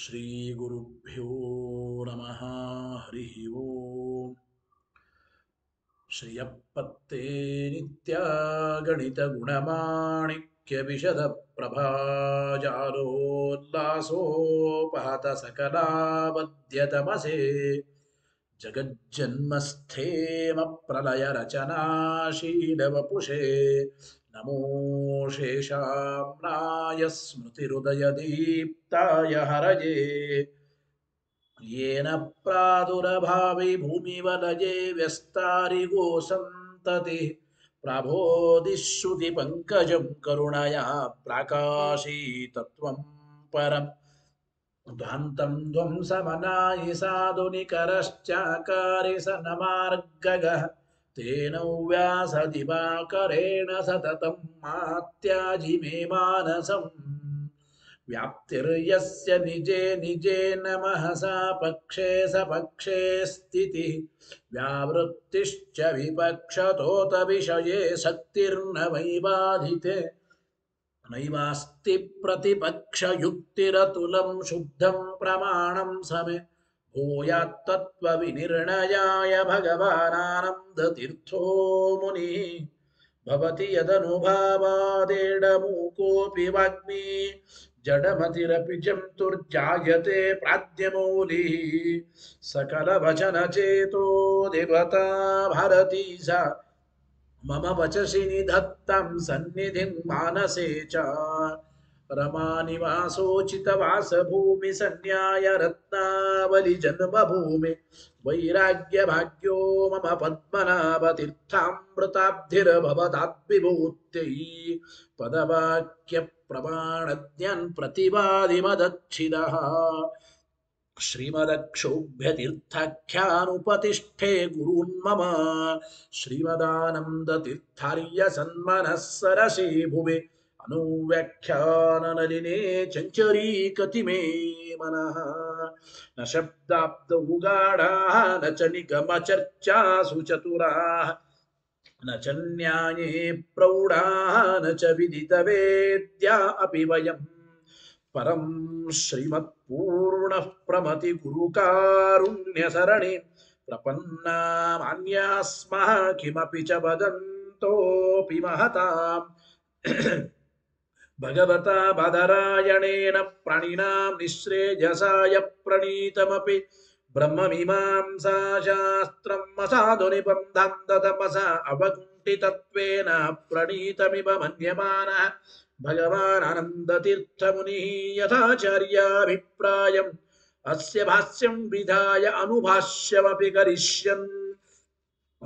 श्रीगुरुभ्यो नमः हरिः ओम् श्रियपत्ते नित्यागणितगुणमाणिक्यविशदप्रभाजालोल्लासोपहत सकलाबध्यतमसे जगज्जन्मस्थेमप्रलयरचनाशीलवपुषे नमो शेषाम्नाय स्मृतिरुदयदीप्ताय हरये येन प्रादुरभावि भूमिवलये व्यस्तारिगो सन्तति प्रबोधिश्रुतिपङ्कजं करुणया प्राकाशीतत्वं परम् ध्वन्तं ध्वंसमनायि साधुनिकरश्चाकारि स न मार्गगः तेन व्यासदिवाकरेण सततं मात्याजि मे मानसम् व्याप्तिर्यस्य निजे निजे नमः सा पक्षे सपक्षे स्थितिः व्यावृत्तिश्च विपक्षतोत विषये शक्तिर्न वैबाधिते नैवास्ति प्रतिपक्षयुक्तिरतुलं शुद्धं प्रमाणं समे भूयात्तत्त्वविनिर्णयाय भगवानानन्दतीर्थो मुनिः भवति यदनुभावादेडमूकोऽपि वाग्मी जडमतिरपि जन्तुर्जायते प्राज्ञमौलिः सकलवचनचेतो देवता भारती स मम वचसि निधत्तं सन्निधिं मानसे च रत्नावलिजन्मभूमि वैराग्यभाग्यो मम पदवाक्य पद्मनाभतीर्थामृताब्धिर्भवताद्विभूत्यै पदवाक्यप्रमाणज्ञान् प्रतिवादिमदच्छिदः श्रीमदक्षोभ्यतीर्थाख्यानुपतिष्ठे गुरून्मम श्रीमदानन्दतीर्थार्यसन्मनः सरसे भुवे अनुव्याख्याननलिने चञ्चरीकतिमे मनः न शब्दाब्द उगाढाः न च निगमचर्चासु चतुराः न च न्याये प्रौढाः न च विदितवेद्या अपि वयम् परम् श्रीमत्पूर्णः प्रपन्ना मान्या स्मः किमपि च वदन्तोऽपि महताम् भगवता बाधरायणेन प्राणिनां निःश्रेयसाय प्रणीतमपि ब्रह्ममीमांसाशास्त्रम् असाधुनिबन्धन्दतमसा अवकुण्ठितत्वेन प्रणीतमिव मन्यमानः भगवानानन्दतीर्थमुनिः यथाचार्याभिप्रायम् अस्य भाष्यं विधाय अनुभाष्यमपि करिष्यन्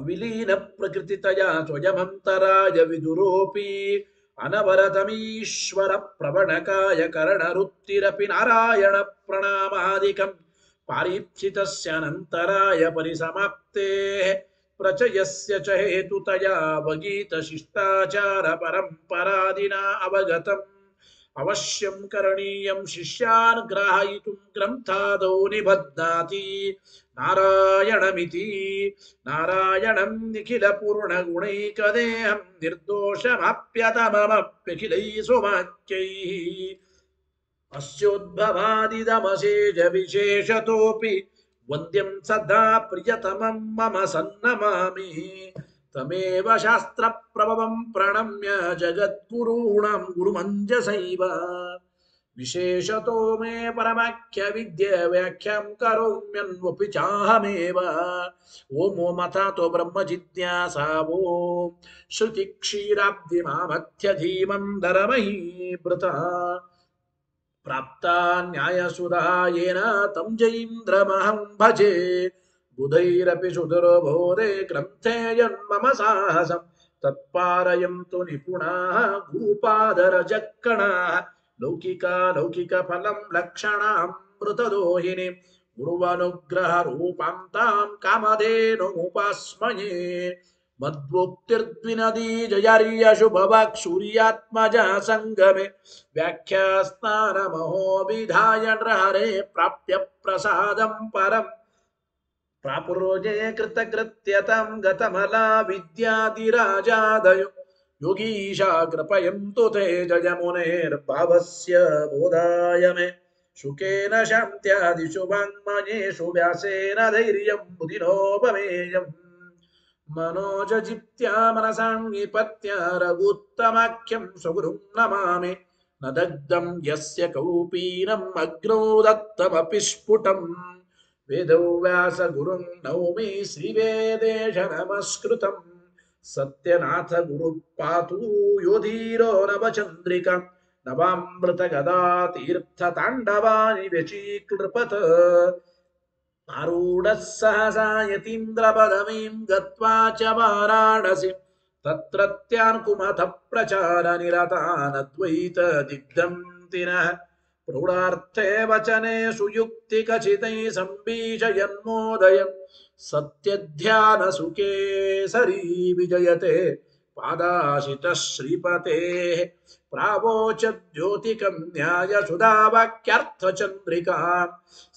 विलीनप्रकृतितया स्वयमन्तराय विदुरोऽपि अनवरतमीश्वर अनवरतमीश्वरप्रवणकाय नारायण नारायणप्रणामादिकं पारीप्सितस्यानन्तराय परिसमाप्तेः प्रचयस्य च हेतुतया वगीतशिष्टाचारपरम्परादिना अवगतम् अवश्यं करणीयं शिष्यान् ग्राहयितुं ग्रन्थादौ निबध्नाति नारायणमिति नारायणं निखिलपूर्णगुणैकदेहं निर्दोषमप्यतममप्यखिलैः सुमाच्यैः अस्योद्भवादिदमसेजविशेषतोऽपि वन्द्यं सदा प्रियतमं मम सन्नमामि तमेव प्रभव प्रणम्य गुरुमंजस विशेष विशेषतो मे परमाख्यविद्य व्याख्यां करोम्यन्वपि चाहमेव ॐ तो ब्रह्म ब्रह्मजिज्ञासा वो श्रुतिक्षीराब्धिमामथ्यधीमन्धरमयी वृता प्राप्ता न्यायसुधा येन तम जयीन्द्रमहं भजे बुधैरपि सुतरो भोरे ग्रन्थे यन्मम साहसम् तत्पारयन्तु निपुणाः गुरुपादरजक्कणाः लौकिका लौकिकफलं लक्षणामृतदोहिनीम् गुरुवनुग्रहरूपां तां कामधेनुमुपास्मये मद्वोक्तिर्द्विनदी जयर्यशुभवाक् सूर्यात्मजः सङ्गमे व्याख्यास्नानमहोभिधाय नृहरे प्राप्य प्रसादं परम् प्रापुरोजे कृतकृत्यतम् गतमला विद्यादिराजादयो योगीशा कृपयन्तु ते जयमुनेस्य बोधाय मे शुकेन वाङ्मयेषु व्यासेन धैर्यं बुधिरोपमेयं मनोजित्या मनसाङ्गिपत्य रघुत्तमाख्यम् स्वगुरुम् नमामि न दग्धम् यस्य कौपीनम् अग्नौ दत्तमपि स्फुटम् वेदव्यासगुरुं नौमि श्रीवेदेश नमस्कृतं सत्यनाथगुरुः पातु योधीरो नवचन्द्रिक नवामृतगदा तीर्थताण्डवानि व्यचीकृपत आरूढः सहसा यतीन्द्रपदवीं गत्वा च वाराणसि तत्रत्यान्कुमथ प्रचारनिरतानद्वैतदिग्दन्तिनः प्रौढार्थे वचने सुयुक्तिकचितैः सम्बीषयन्मोदयन् सत्यध्यानसुखे सरी विजयते पादाशितः श्रीपतेः प्रावोचद्योतिकं न्यायसुधावाक्यर्थचन्द्रिकां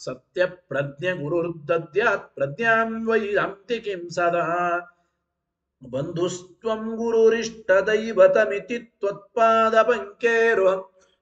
सत्यप्रज्ञगुरुर्दद्यात् प्रज्ञां वैरान्तिकीं सदा बन्धुस्त्वं गुरुरिष्टदैवतमिति त्वत्पादपङ्केरुहम्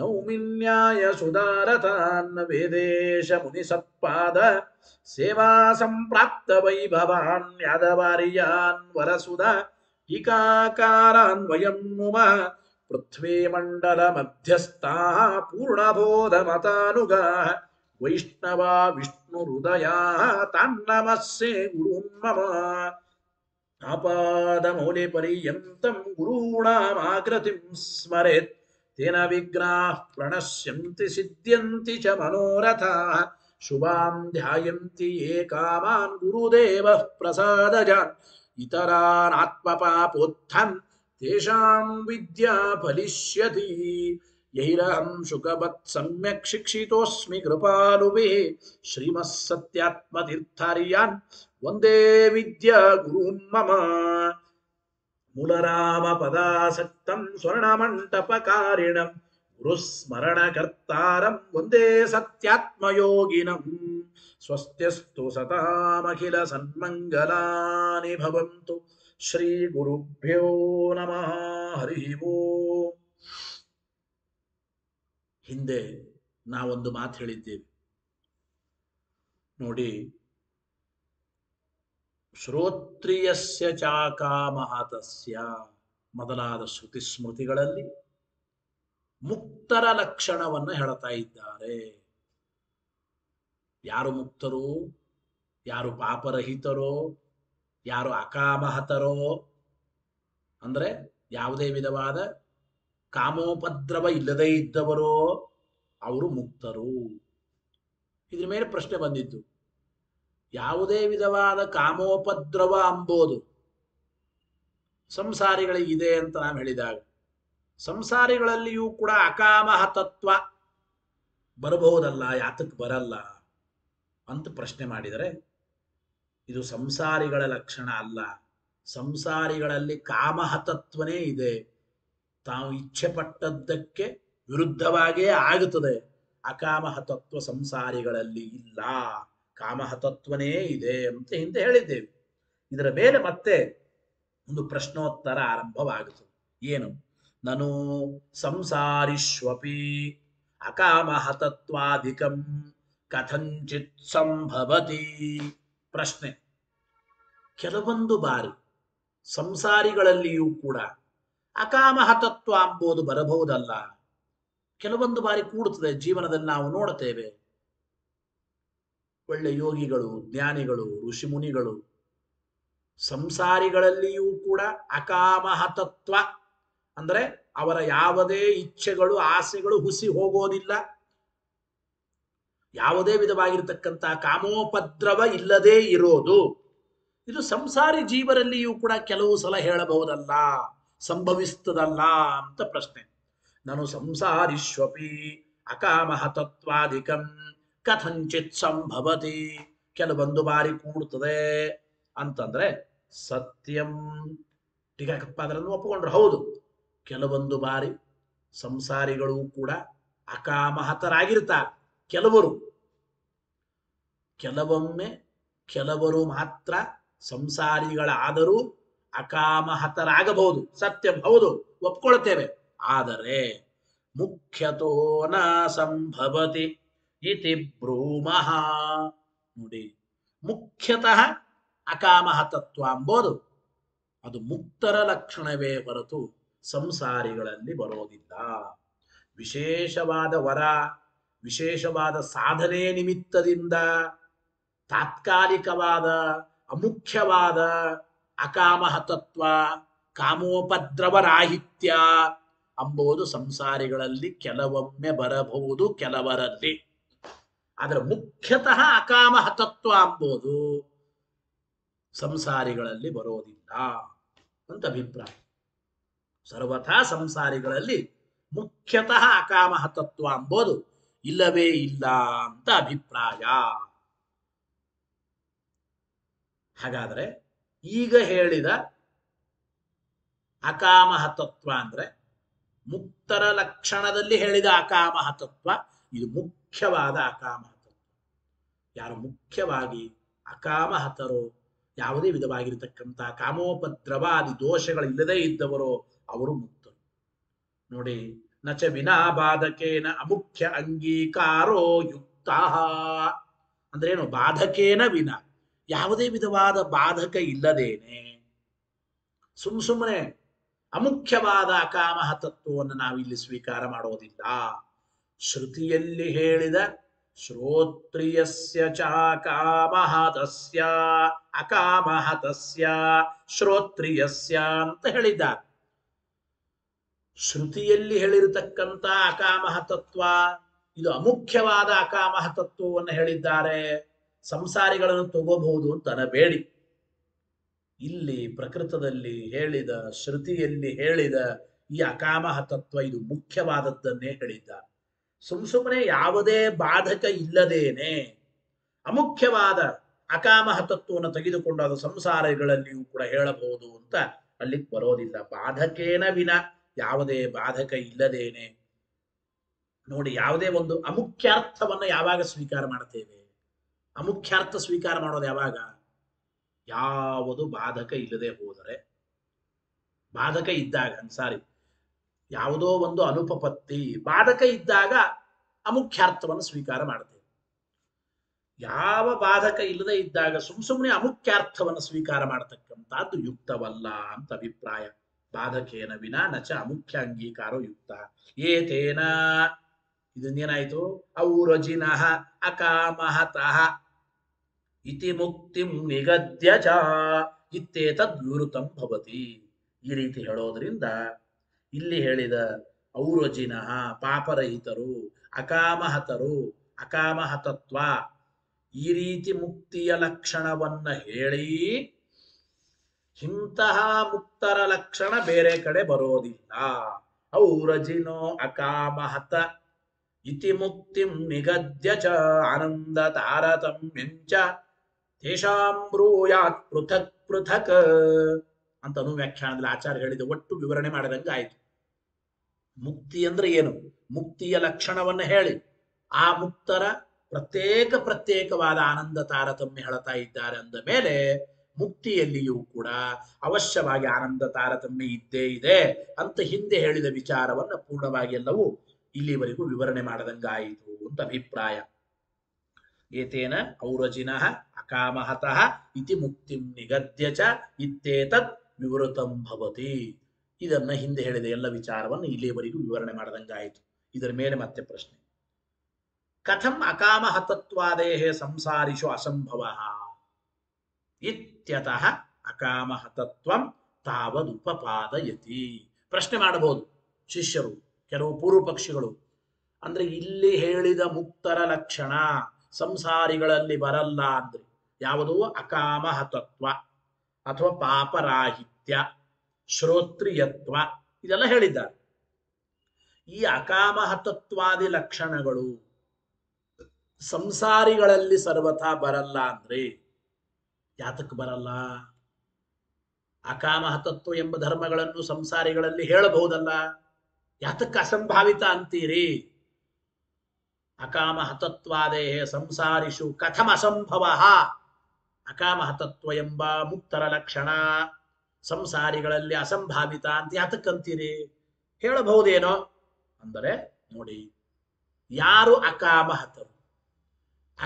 నౌమిన్యాయ సుదారతాన్న వేదేశ ముని సత్పాద సేవా సంప్రాప్త వైభవాన్ యాదవార్యాన్ వరసుద టీకాకారాన్వయం నుమ పృథ్వీమండల మధ్యస్థా పూర్ణబోధమతానుగా వైష్ణవా విష్ణుహృదయా తన్నమస్సే గురుం మమ ఆపాదమౌలి పర్యంతం గురూణామాకృతిం స్మరేత్ తేన విగ్రహ ప్రణశ్యంతి సిద్ధ్యంతి చ మనోరథ శుభాం ధ్యాయంతి ఏ కామాన్ గురుదేవ ప్రసాదజాన్ ఇతరానాత్మపాపోత్థన్ తేషాం విద్యా ఫలిష్యతి యైరహం సుఖవత్ సమ్యక్ శిక్షితోస్మి కృపాలుభి శ్రీమస్సత్యాత్మతీర్థార్యాన్ వందే విద్యా గురుం మమ ಮೂಲರಾಮ ಪದಾಸಕ್ತಂ ಸ್ವರ್ಣಮಂಟಪಕಾರಿಣಂ ಗುರುಸ್ಮರಣಕರ್ತಾರಂ ಒಂದೇ ಸತ್ಯಾತ್ಮಯೋಗಿನಂ ಸತಾ ಸತಾಮಖಿಲ ಸನ್ಮಂಗಲಾನಿ ಭವಂತು ಶ್ರೀ ಗುರುಭ್ಯೋ ನಮಃ ಹರಿ ಹಿಂದೆ ನಾವೊಂದು ಮಾತು ಹೇಳಿದ್ದೇವೆ ನೋಡಿ ಶ್ರೋತ್ರಿಯಸ್ಯ ಚಾಕಾಮಹತಸ್ಯ ಮೊದಲಾದ ಶ್ರುತಿ ಸ್ಮೃತಿಗಳಲ್ಲಿ ಮುಕ್ತರ ಲಕ್ಷಣವನ್ನು ಹೇಳ್ತಾ ಇದ್ದಾರೆ ಯಾರು ಮುಕ್ತರು ಯಾರು ಪಾಪರಹಿತರೋ ಯಾರು ಅಕಾಮಹತರೋ ಅಂದ್ರೆ ಯಾವುದೇ ವಿಧವಾದ ಕಾಮೋಪದ್ರವ ಇಲ್ಲದೇ ಇದ್ದವರೋ ಅವರು ಮುಕ್ತರು ಇದ್ರ ಮೇಲೆ ಪ್ರಶ್ನೆ ಬಂದಿದ್ದು ಯಾವುದೇ ವಿಧವಾದ ಕಾಮೋಪದ್ರವ ಅಂಬೋದು ಸಂಸಾರಿಗಳಿಗಿದೆ ಅಂತ ನಾವು ಹೇಳಿದಾಗ ಸಂಸಾರಿಗಳಲ್ಲಿಯೂ ಕೂಡ ಅಕಾಮಹ ತತ್ವ ಬರಬಹುದಲ್ಲ ಯಾತಕ್ಕೆ ಬರಲ್ಲ ಅಂತ ಪ್ರಶ್ನೆ ಮಾಡಿದರೆ ಇದು ಸಂಸಾರಿಗಳ ಲಕ್ಷಣ ಅಲ್ಲ ಸಂಸಾರಿಗಳಲ್ಲಿ ಕಾಮಹತತ್ವನೇ ಇದೆ ತಾವು ಇಚ್ಛೆ ಪಟ್ಟದ್ದಕ್ಕೆ ವಿರುದ್ಧವಾಗಿಯೇ ಆಗುತ್ತದೆ ಅಕಾಮಹ ತತ್ವ ಸಂಸಾರಿಗಳಲ್ಲಿ ಇಲ್ಲ ಕಾಮಹತತ್ವನೇ ಇದೆ ಅಂತ ಹಿಂದೆ ಹೇಳಿದ್ದೇವೆ ಇದರ ಮೇಲೆ ಮತ್ತೆ ಒಂದು ಪ್ರಶ್ನೋತ್ತರ ಆರಂಭವಾಗುತ್ತೆ ಏನು ನಾನು ಸಂಸಾರಿಷ್ವಪಿ ಅಕಾಮಹತತ್ವಾಧಿಕಂ ಕಥಂಚಿತ್ ಸಂಭವತಿ ಪ್ರಶ್ನೆ ಕೆಲವೊಂದು ಬಾರಿ ಸಂಸಾರಿಗಳಲ್ಲಿಯೂ ಕೂಡ ಅಕಾಮಹತತ್ವ ಅಂಬುದು ಬರಬಹುದಲ್ಲ ಕೆಲವೊಂದು ಬಾರಿ ಕೂಡುತ್ತದೆ ಜೀವನದಲ್ಲಿ ನಾವು ನೋಡುತ್ತೇವೆ ಒಳ್ಳೆ ಯೋಗಿಗಳು ಜ್ಞಾನಿಗಳು ಋಷಿಮುನಿಗಳು ಸಂಸಾರಿಗಳಲ್ಲಿಯೂ ಕೂಡ ಅಕಾಮಹತತ್ವ ಅಂದರೆ ಅವರ ಯಾವುದೇ ಇಚ್ಛೆಗಳು ಆಸೆಗಳು ಹುಸಿ ಹೋಗೋದಿಲ್ಲ ಯಾವುದೇ ವಿಧವಾಗಿರ್ತಕ್ಕಂತಹ ಕಾಮೋಪದ್ರವ ಇಲ್ಲದೇ ಇರೋದು ಇದು ಸಂಸಾರಿ ಜೀವರಲ್ಲಿಯೂ ಕೂಡ ಕೆಲವು ಸಲ ಹೇಳಬಹುದಲ್ಲ ಸಂಭವಿಸ್ತದಲ್ಲ ಅಂತ ಪ್ರಶ್ನೆ ನಾನು ಸಂಸಾರಿ ಸಂಸಾರಿಶ್ವಪಿ ಅಕಾಮಹತತ್ವಾಧಿಕಂ ಕಥಂಚಿತ್ ಸಂಭವತಿ ಕೆಲವೊಂದು ಬಾರಿ ಕೂಡ್ತದೆ ಅಂತಂದ್ರೆ ಸತ್ಯಂ ಟೀಕಾಕಪ್ಪ ಅದರನ್ನು ಒಪ್ಪಿಕೊಂಡ್ರು ಹೌದು ಕೆಲವೊಂದು ಬಾರಿ ಸಂಸಾರಿಗಳು ಕೂಡ ಅಕಾಮಹತರಾಗಿರ್ತಾರೆ ಕೆಲವರು ಕೆಲವೊಮ್ಮೆ ಕೆಲವರು ಮಾತ್ರ ಸಂಸಾರಿಗಳಾದರೂ ಅಕಾಮಹತರಾಗಬಹುದು ಸತ್ಯ ಹೌದು ಒಪ್ಕೊಳ್ತೇವೆ ಆದರೆ ಮುಖ್ಯತೋ ನ ಸಂಭವತಿ ಇತಿ ಭ್ರೂಮಃ ನೋಡಿ ಮುಖ್ಯತಃ ಅಕಾಮಹ ತತ್ವ ಅಂಬೋದು ಅದು ಮುಕ್ತರ ಲಕ್ಷಣವೇ ಹೊರತು ಸಂಸಾರಿಗಳಲ್ಲಿ ಬರೋದಿಲ್ಲ ವಿಶೇಷವಾದ ವರ ವಿಶೇಷವಾದ ಸಾಧನೆ ನಿಮಿತ್ತದಿಂದ ತಾತ್ಕಾಲಿಕವಾದ ಅಮುಖ್ಯವಾದ ಅಕಾಮಹ ತತ್ವ ಕಾಮೋಪದ್ರವರಾಹಿತ್ಯ ಅಂಬುದು ಸಂಸಾರಿಗಳಲ್ಲಿ ಕೆಲವೊಮ್ಮೆ ಬರಬಹುದು ಕೆಲವರಲ್ಲಿ ಆದರೆ ಮುಖ್ಯತಃ ಅಕಾಮಹ ತತ್ವ ಅಂಬೋದು ಸಂಸಾರಿಗಳಲ್ಲಿ ಬರೋದಿಲ್ಲ ಅಂತ ಅಭಿಪ್ರಾಯ ಸರ್ವಥ ಸಂಸಾರಿಗಳಲ್ಲಿ ಮುಖ್ಯತಃ ಅಕಾಮಹ ತತ್ವ ಅಂಬೋದು ಇಲ್ಲವೇ ಇಲ್ಲ ಅಂತ ಅಭಿಪ್ರಾಯ ಹಾಗಾದ್ರೆ ಈಗ ಹೇಳಿದ ಅಕಾಮಹ ತತ್ವ ಅಂದ್ರೆ ಮುಕ್ತರ ಲಕ್ಷಣದಲ್ಲಿ ಹೇಳಿದ ಅಕಾಮಹ ತತ್ವ ಇದು ಮುಖ್ಯವಾದ ಅಕಾಮ ಯಾರು ಮುಖ್ಯವಾಗಿ ಅಕಾಮಹತರೋ ಯಾವುದೇ ವಿಧವಾಗಿರತಕ್ಕಂಥ ಕಾಮೋಪದ್ರವಾದಿ ದೋಷಗಳಿಲ್ಲದೇ ಇದ್ದವರು ಅವರು ಮುಕ್ತರು ನೋಡಿ ನಚ ವಿನಾ ಬಾಧಕೇನ ಅಮುಖ್ಯ ಅಂಗೀಕಾರೋ ಯುಕ್ತ ಅಂದ್ರೇನು ಬಾಧಕೇನ ವಿನ ಯಾವುದೇ ವಿಧವಾದ ಬಾಧಕ ಇಲ್ಲದೇನೆ ಸುಮ್ ಸುಮ್ಮನೆ ಅಮುಖ್ಯವಾದ ಅಕಾಮಹ ತತ್ವವನ್ನು ನಾವಿಲ್ಲಿ ಸ್ವೀಕಾರ ಮಾಡೋದಿಲ್ಲ ಶ್ರುತಿಯಲ್ಲಿ ಹೇಳಿದ ಶ್ರೋತ್ರಿಯಸ್ಯ ಚ ತಸ್ಯ ಅಕಾಮಹ ಶ್ರೋತ್ರಿಯಸ್ಯ ಅಂತ ಹೇಳಿದ್ದಾರೆ ಶ್ರುತಿಯಲ್ಲಿ ಹೇಳಿರತಕ್ಕಂಥ ಅಕಾಮಹ ತತ್ವ ಇದು ಅಮುಖ್ಯವಾದ ಅಕಾಮಹ ತತ್ವವನ್ನು ಹೇಳಿದ್ದಾರೆ ಸಂಸಾರಿಗಳನ್ನು ತಗೋಬಹುದು ಅಂತ ಅನ್ನಬೇಡಿ ಇಲ್ಲಿ ಪ್ರಕೃತದಲ್ಲಿ ಹೇಳಿದ ಶ್ರುತಿಯಲ್ಲಿ ಹೇಳಿದ ಈ ಅಕಾಮಹ ತತ್ವ ಇದು ಮುಖ್ಯವಾದದ್ದನ್ನೇ ಹೇಳಿದ್ದಾರೆ ಸುಮ್ಮನೆ ಯಾವುದೇ ಬಾಧಕ ಇಲ್ಲದೇನೆ ಅಮುಖ್ಯವಾದ ಅಕಾಮಹ ತತ್ವವನ್ನು ತೆಗೆದುಕೊಂಡು ಅದು ಸಂಸಾರಗಳಲ್ಲಿಯೂ ಕೂಡ ಹೇಳಬಹುದು ಅಂತ ಅಲ್ಲಿ ಬರೋದಿಲ್ಲ ಬಾಧಕೇನ ವಿನ ಯಾವುದೇ ಬಾಧಕ ಇಲ್ಲದೇನೆ ನೋಡಿ ಯಾವುದೇ ಒಂದು ಅಮುಖ್ಯಾರ್ಥವನ್ನು ಯಾವಾಗ ಸ್ವೀಕಾರ ಮಾಡ್ತೇವೆ ಅಮುಖ್ಯಾರ್ಥ ಸ್ವೀಕಾರ ಮಾಡೋದು ಯಾವಾಗ ಯಾವುದು ಬಾಧಕ ಇಲ್ಲದೆ ಹೋದರೆ ಬಾಧಕ ಇದ್ದಾಗ ಸಾರಿ ಯಾವುದೋ ಒಂದು ಅನುಪಪತ್ತಿ ಬಾಧಕ ಇದ್ದಾಗ ಅಮುಖ್ಯಾರ್ಥವನ್ನು ಸ್ವೀಕಾರ ಮಾಡ್ತೇವೆ ಯಾವ ಬಾಧಕ ಇಲ್ಲದೆ ಇದ್ದಾಗ ಸುಮ್ ಸುಮ್ಮನೆ ಅಮುಖ್ಯಾರ್ಥವನ್ನು ಸ್ವೀಕಾರ ಮಾಡತಕ್ಕಂಥದ್ದು ಯುಕ್ತವಲ್ಲ ಅಂತ ಅಭಿಪ್ರಾಯ ಬಾಧಕೇನ ವಿನಾ ನಚ ಅಮುಖ್ಯ ಅಂಗೀಕಾರ ಯುಕ್ತ ಏತೇನ ಇದನ್ನೇನಾಯ್ತು ಔರಜಿನಃ ಅಕಾಮಹತಃ ಇತಿ ಮುಕ್ತಿಂ ನಿಗದ್ಯ ಚ ಇತ್ತೇತದ್ ವಿವೃತಂ ಭವತಿ ಈ ರೀತಿ ಹೇಳೋದ್ರಿಂದ ಇಲ್ಲಿ ಹೇಳಿದ ಔರಜಿನಃ ಪಾಪರಹಿತರು ಅಕಾಮಹತರು ಅಕಾಮಹತತ್ವ ಈ ರೀತಿ ಮುಕ್ತಿಯ ಲಕ್ಷಣವನ್ನ ಹೇಳಿ ಇಂತಹ ಮುಕ್ತರ ಲಕ್ಷಣ ಬೇರೆ ಕಡೆ ಬರೋದಿಲ್ಲ ಔರಜಿನೋ ಅಕಾಮಹತ ಇತಿ ಮುಕ್ತಿಂ ನಿಗದ್ಯ ಚ ಆನಂದ ತಾರತಮ್ಯಂಚ ಪೃಥಕ್ ಪೃಥಕ್ ಅಂತನೂ ವ್ಯಾಖ್ಯಾನದಲ್ಲಿ ಆಚಾರ್ಯ ಹೇಳಿದ ಒಟ್ಟು ವಿವರಣೆ ಮಾಡಿದಂಗೆ ಆಯಿತು ಮುಕ್ತಿ ಅಂದ್ರೆ ಏನು ಮುಕ್ತಿಯ ಲಕ್ಷಣವನ್ನು ಹೇಳಿ ಆ ಮುಕ್ತರ ಪ್ರತ್ಯೇಕ ಪ್ರತ್ಯೇಕವಾದ ಆನಂದ ತಾರತಮ್ಯ ಹೇಳ್ತಾ ಇದ್ದಾರೆ ಅಂದ ಮೇಲೆ ಮುಕ್ತಿಯಲ್ಲಿಯೂ ಕೂಡ ಅವಶ್ಯವಾಗಿ ಆನಂದ ತಾರತಮ್ಯ ಇದ್ದೇ ಇದೆ ಅಂತ ಹಿಂದೆ ಹೇಳಿದ ವಿಚಾರವನ್ನ ಪೂರ್ಣವಾಗಿ ಎಲ್ಲವೂ ಇಲ್ಲಿವರೆಗೂ ವಿವರಣೆ ಮಾಡದಂಗಾಯಿತು ಅಂತ ಅಭಿಪ್ರಾಯ ಏತೇನ ಔರಜಿನಃ ಅಕಾಮಹತಃ ಇತಿ ಮುಕ್ತಿಂ ನಿಗದ್ಯ ಚ ಇತ್ತೇತತ್ ವಿವೃತಂ ಭವತಿ ಇದನ್ನ ಹಿಂದೆ ಹೇಳಿದ ಎಲ್ಲ ವಿಚಾರವನ್ನು ಇಲ್ಲಿಯವರೆಗೂ ವಿವರಣೆ ಮಾಡದಂಗಾಯಿತು ಇದರ ಮೇಲೆ ಮತ್ತೆ ಪ್ರಶ್ನೆ ಕಥಂ ಅಕಾಮಹತತ್ವಾದೇಹೇ ಸಂಸಾರಿಷು ಅಸಂಭವ ಇತ್ಯತಃ ಅಕಾಮಹತತ್ವಂ ತಾವದುಪಪಾದಯತಿ ಪ್ರಶ್ನೆ ಮಾಡಬಹುದು ಶಿಷ್ಯರು ಕೆಲವು ಪೂರ್ವ ಪಕ್ಷಿಗಳು ಅಂದ್ರೆ ಇಲ್ಲಿ ಹೇಳಿದ ಮುಕ್ತರ ಲಕ್ಷಣ ಸಂಸಾರಿಗಳಲ್ಲಿ ಬರಲ್ಲ ಅಂದ್ರೆ ಯಾವುದೋ ಅಕಾಮಹತತ್ವ ಅಥವಾ ಪಾಪರಾಹಿತ್ಯ ಶ್ರೋತ್ರಿಯತ್ವ ಇದೆಲ್ಲ ಹೇಳಿದ್ದಾರೆ ಈ ಅಕಾಮಹತತ್ವಾದಿ ಲಕ್ಷಣಗಳು ಸಂಸಾರಿಗಳಲ್ಲಿ ಸರ್ವಥಾ ಬರಲ್ಲ ಅಂದ್ರೆ ಯಾತಕ್ ಬರಲ್ಲ ಅಕಾಮಹತತ್ವ ಎಂಬ ಧರ್ಮಗಳನ್ನು ಸಂಸಾರಿಗಳಲ್ಲಿ ಹೇಳಬಹುದಲ್ಲ ಯಾತಕ್ ಅಸಂಭಾವಿತ ಅಂತೀರಿ ಅಕಾಮಹತತ್ವಾದೇಹ ಸಂಸಾರಿಷು ಕಥಮ ಅಸಂಭವ ಅಕಾಮಹತತ್ವ ಎಂಬ ಮುಕ್ತರ ಲಕ್ಷಣ ಸಂಸಾರಿಗಳಲ್ಲಿ ಅಸಂಭಾವಿತ ಅಂತ ಯಾತಕ್ಕಂತೀರಿ ಹೇಳಬಹುದೇನೋ ಅಂದರೆ ನೋಡಿ ಯಾರು ಅಕಾಮಹತರು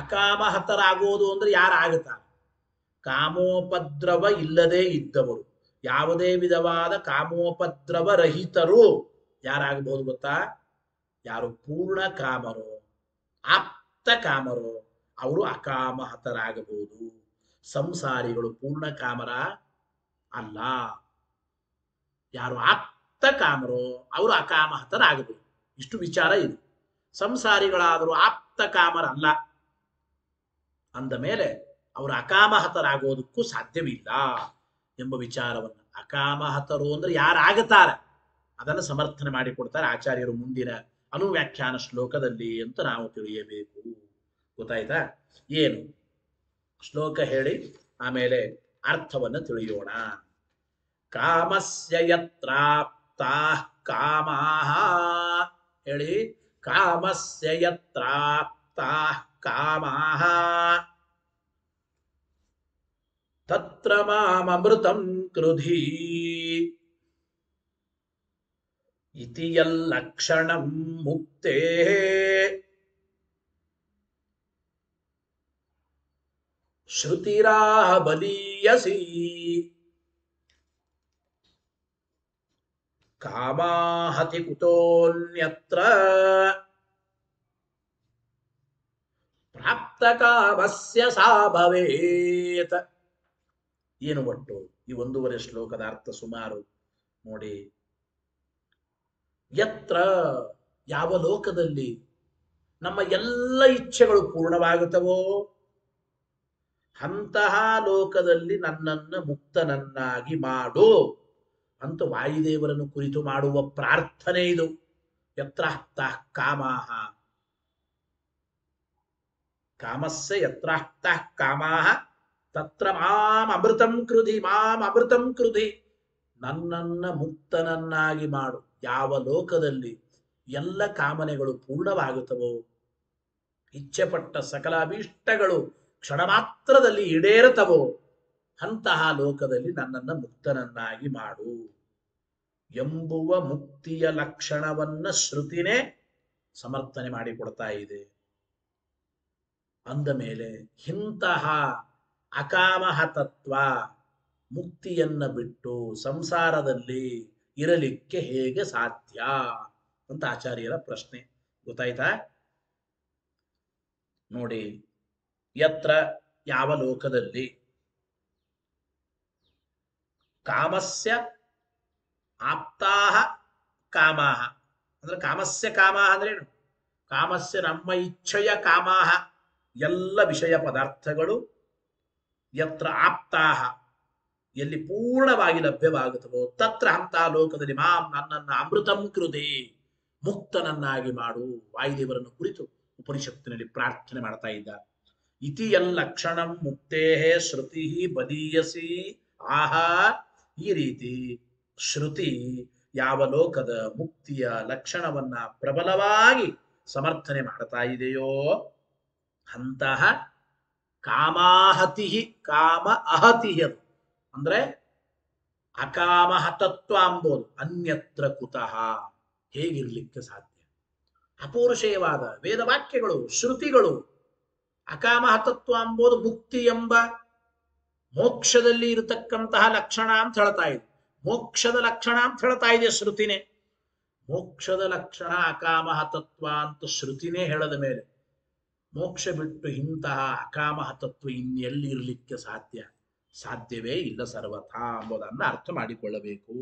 ಅಕಾಮಹತರಾಗುವುದು ಅಂದ್ರೆ ಯಾರು ಕಾಮೋಪದ್ರವ ಇಲ್ಲದೆ ಇದ್ದವರು ಯಾವುದೇ ವಿಧವಾದ ಕಾಮೋಪದ್ರವ ರಹಿತರು ಯಾರಾಗಬಹುದು ಗೊತ್ತಾ ಯಾರು ಪೂರ್ಣ ಕಾಮರು ಆಪ್ತ ಕಾಮರು ಅವರು ಅಕಾಮಹತರಾಗಬಹುದು ಸಂಸಾರಿಗಳು ಪೂರ್ಣ ಕಾಮರ ಅಲ್ಲ ಯಾರು ಆಪ್ತ ಕಾಮರೋ ಅವರು ಅಕಾಮಹತರಾಗಬೇಕು ಇಷ್ಟು ವಿಚಾರ ಇದೆ ಸಂಸಾರಿಗಳಾದರೂ ಆಪ್ತ ಕಾಮರಲ್ಲ ಅಂದ ಮೇಲೆ ಅವರು ಅಕಾಮಹತರಾಗೋದಕ್ಕೂ ಸಾಧ್ಯವಿಲ್ಲ ಎಂಬ ವಿಚಾರವನ್ನು ಅಕಾಮಹತರು ಅಂದ್ರೆ ಯಾರಾಗುತ್ತಾರೆ ಅದನ್ನು ಸಮರ್ಥನೆ ಮಾಡಿಕೊಡ್ತಾರೆ ಆಚಾರ್ಯರು ಮುಂದಿನ ಅನುವ್ಯಾಖ್ಯಾನ ಶ್ಲೋಕದಲ್ಲಿ ಅಂತ ನಾವು ತಿಳಿಯಬೇಕು ಗೊತ್ತಾಯ್ತಾ ಏನು ಶ್ಲೋಕ ಹೇಳಿ ಆಮೇಲೆ ಅರ್ಥವನ್ನು ತಿಳಿಯೋಣ ಕಾಮಸ್ಯ ಯತ್ರಾಪ್ತಾ ಕಾಮಾ ಹೇಳಿ ಕಾಮಸ್ಯ ಯತ್ರಾಪ್ತಾ ಕಾಮಾ తత్ర మామృతం కృధి ఇది యల్లక్షణం ముక్తే ಶ್ರುತಿರಾಹ ಬಲೀಯಸಿ ಕಾಮಾಹತಿ ಕುತೋನ್ಯತ್ರ ಪ್ರಾಪ್ತ ಸಾ ಸಾಭವೇತ ಏನು ಒಟ್ಟು ಈ ಒಂದೂವರೆ ಶ್ಲೋಕದ ಅರ್ಥ ಸುಮಾರು ನೋಡಿ ಯತ್ರ ಯಾವ ಲೋಕದಲ್ಲಿ ನಮ್ಮ ಎಲ್ಲ ಇಚ್ಛೆಗಳು ಪೂರ್ಣವಾಗುತ್ತವೋ ಅಂತಹ ಲೋಕದಲ್ಲಿ ನನ್ನನ್ನು ಮುಕ್ತನನ್ನಾಗಿ ಮಾಡು ಅಂತ ವಾಯುದೇವರನ್ನು ಕುರಿತು ಮಾಡುವ ಪ್ರಾರ್ಥನೆ ಇದು ಯತ್ರ ಕಾಮಾಹ ಕಾಮಸ್ಯ ಯತ್ರ ಕಾಮಾಹ ತತ್ರ ಮಾಂ ಅಮೃತಂ ಕೃಧಿ ಮಾಂ ಅಮೃತಂ ಕೃಧಿ ನನ್ನನ್ನ ಮುಕ್ತನನ್ನಾಗಿ ಮಾಡು ಯಾವ ಲೋಕದಲ್ಲಿ ಎಲ್ಲ ಕಾಮನೆಗಳು ಪೂರ್ಣವಾಗುತ್ತವೋ ಇಚ್ಛೆಪಟ್ಟ ಸಕಲ ಅಭೀಷ್ಟಗಳು ಕ್ಷಣ ಮಾತ್ರದಲ್ಲಿ ಈಡೇರುತ್ತವೋ ಅಂತಹ ಲೋಕದಲ್ಲಿ ನನ್ನನ್ನು ಮುಕ್ತನನ್ನಾಗಿ ಮಾಡು ಎಂಬುವ ಮುಕ್ತಿಯ ಲಕ್ಷಣವನ್ನ ಶ್ರುತಿನೇ ಸಮರ್ಥನೆ ಮಾಡಿಕೊಡ್ತಾ ಇದೆ ಅಂದ ಮೇಲೆ ಇಂತಹ ಅಕಾಮಹ ತತ್ವ ಮುಕ್ತಿಯನ್ನ ಬಿಟ್ಟು ಸಂಸಾರದಲ್ಲಿ ಇರಲಿಕ್ಕೆ ಹೇಗೆ ಸಾಧ್ಯ ಅಂತ ಆಚಾರ್ಯರ ಪ್ರಶ್ನೆ ಗೊತ್ತಾಯ್ತಾ ನೋಡಿ ಯತ್ರ ಯಾವ ಲೋಕದಲ್ಲಿ ಕಾಮಸ್ಯ ಆಪ್ತಾಹ ಕಾಮಾಹ ಅಂದ್ರೆ ಕಾಮಸ್ಯ ಕಾಮಾಹ ಏನು ಕಾಮಸ್ಯ ನಮ್ಮ ಇಚ್ಛೆಯ ಕಾಮಾಹ ಎಲ್ಲ ವಿಷಯ ಪದಾರ್ಥಗಳು ಯತ್ರ ಆಪ್ತಾಹ ಎಲ್ಲಿ ಪೂರ್ಣವಾಗಿ ಲಭ್ಯವಾಗುತ್ತವೋ ತತ್ರ ಅಂತ ಲೋಕದಲ್ಲಿ ಮಾಂ ನನ್ನನ್ನು ಅಮೃತಂ ಕೃದೆ ಮುಕ್ತನನ್ನಾಗಿ ಮಾಡು ವಾಯುದೇವರನ್ನು ಕುರಿತು ಉಪನಿಷತ್ತಿನಲ್ಲಿ ಪ್ರಾರ್ಥನೆ ಮಾಡ್ತಾ ಇದ್ದ ಇತಿ ಲಕ್ಷಣಂ ಮುಕ್ತೇ ಶ್ರುತಿ ಬದೀಯಸಿ ಆಹಾ ಈ ರೀತಿ ಶ್ರುತಿ ಯಾವ ಲೋಕದ ಮುಕ್ತಿಯ ಲಕ್ಷಣವನ್ನ ಪ್ರಬಲವಾಗಿ ಸಮರ್ಥನೆ ಮಾಡ್ತಾ ಇದೆಯೋ ಅಂತಹ ಕಾಮಾಹತಿ ಕಾಮ ಅಹತಿಯ ಅಂದ್ರೆ ಅಕಾಮಹತತ್ವ ಅಂಬೋದು ಅನ್ಯತ್ರ ಕುತಃ ಹೇಗಿರ್ಲಿಕ್ಕೆ ಸಾಧ್ಯ ಅಪೌರುಷೇಯವಾದ ವೇದವಾಕ್ಯಗಳು ಶ್ರುತಿಗಳು ಅಕಾಮಹತತ್ವ ಅಂಬೋದು ಮುಕ್ತಿ ಎಂಬ ಮೋಕ್ಷದಲ್ಲಿ ಇರತಕ್ಕಂತಹ ಲಕ್ಷಣ ಅಂತ ಹೇಳ್ತಾ ಇದೆ ಮೋಕ್ಷದ ಲಕ್ಷಣ ಅಂತ ಹೇಳ್ತಾ ಇದೆ ಶ್ರುತಿನೇ ಮೋಕ್ಷದ ಲಕ್ಷಣ ಅಕಾಮಹತತ್ವ ಅಂತ ಶ್ರುತಿನೇ ಹೇಳದ ಮೇಲೆ ಮೋಕ್ಷ ಬಿಟ್ಟು ಇಂತಹ ಅಕಾಮಹತತ್ವ ಇನ್ನೆಲ್ಲಿ ಇರಲಿಕ್ಕೆ ಸಾಧ್ಯ ಸಾಧ್ಯವೇ ಇಲ್ಲ ಸರ್ವಥಾ ಅಂಬುದನ್ನು ಅರ್ಥ ಮಾಡಿಕೊಳ್ಳಬೇಕು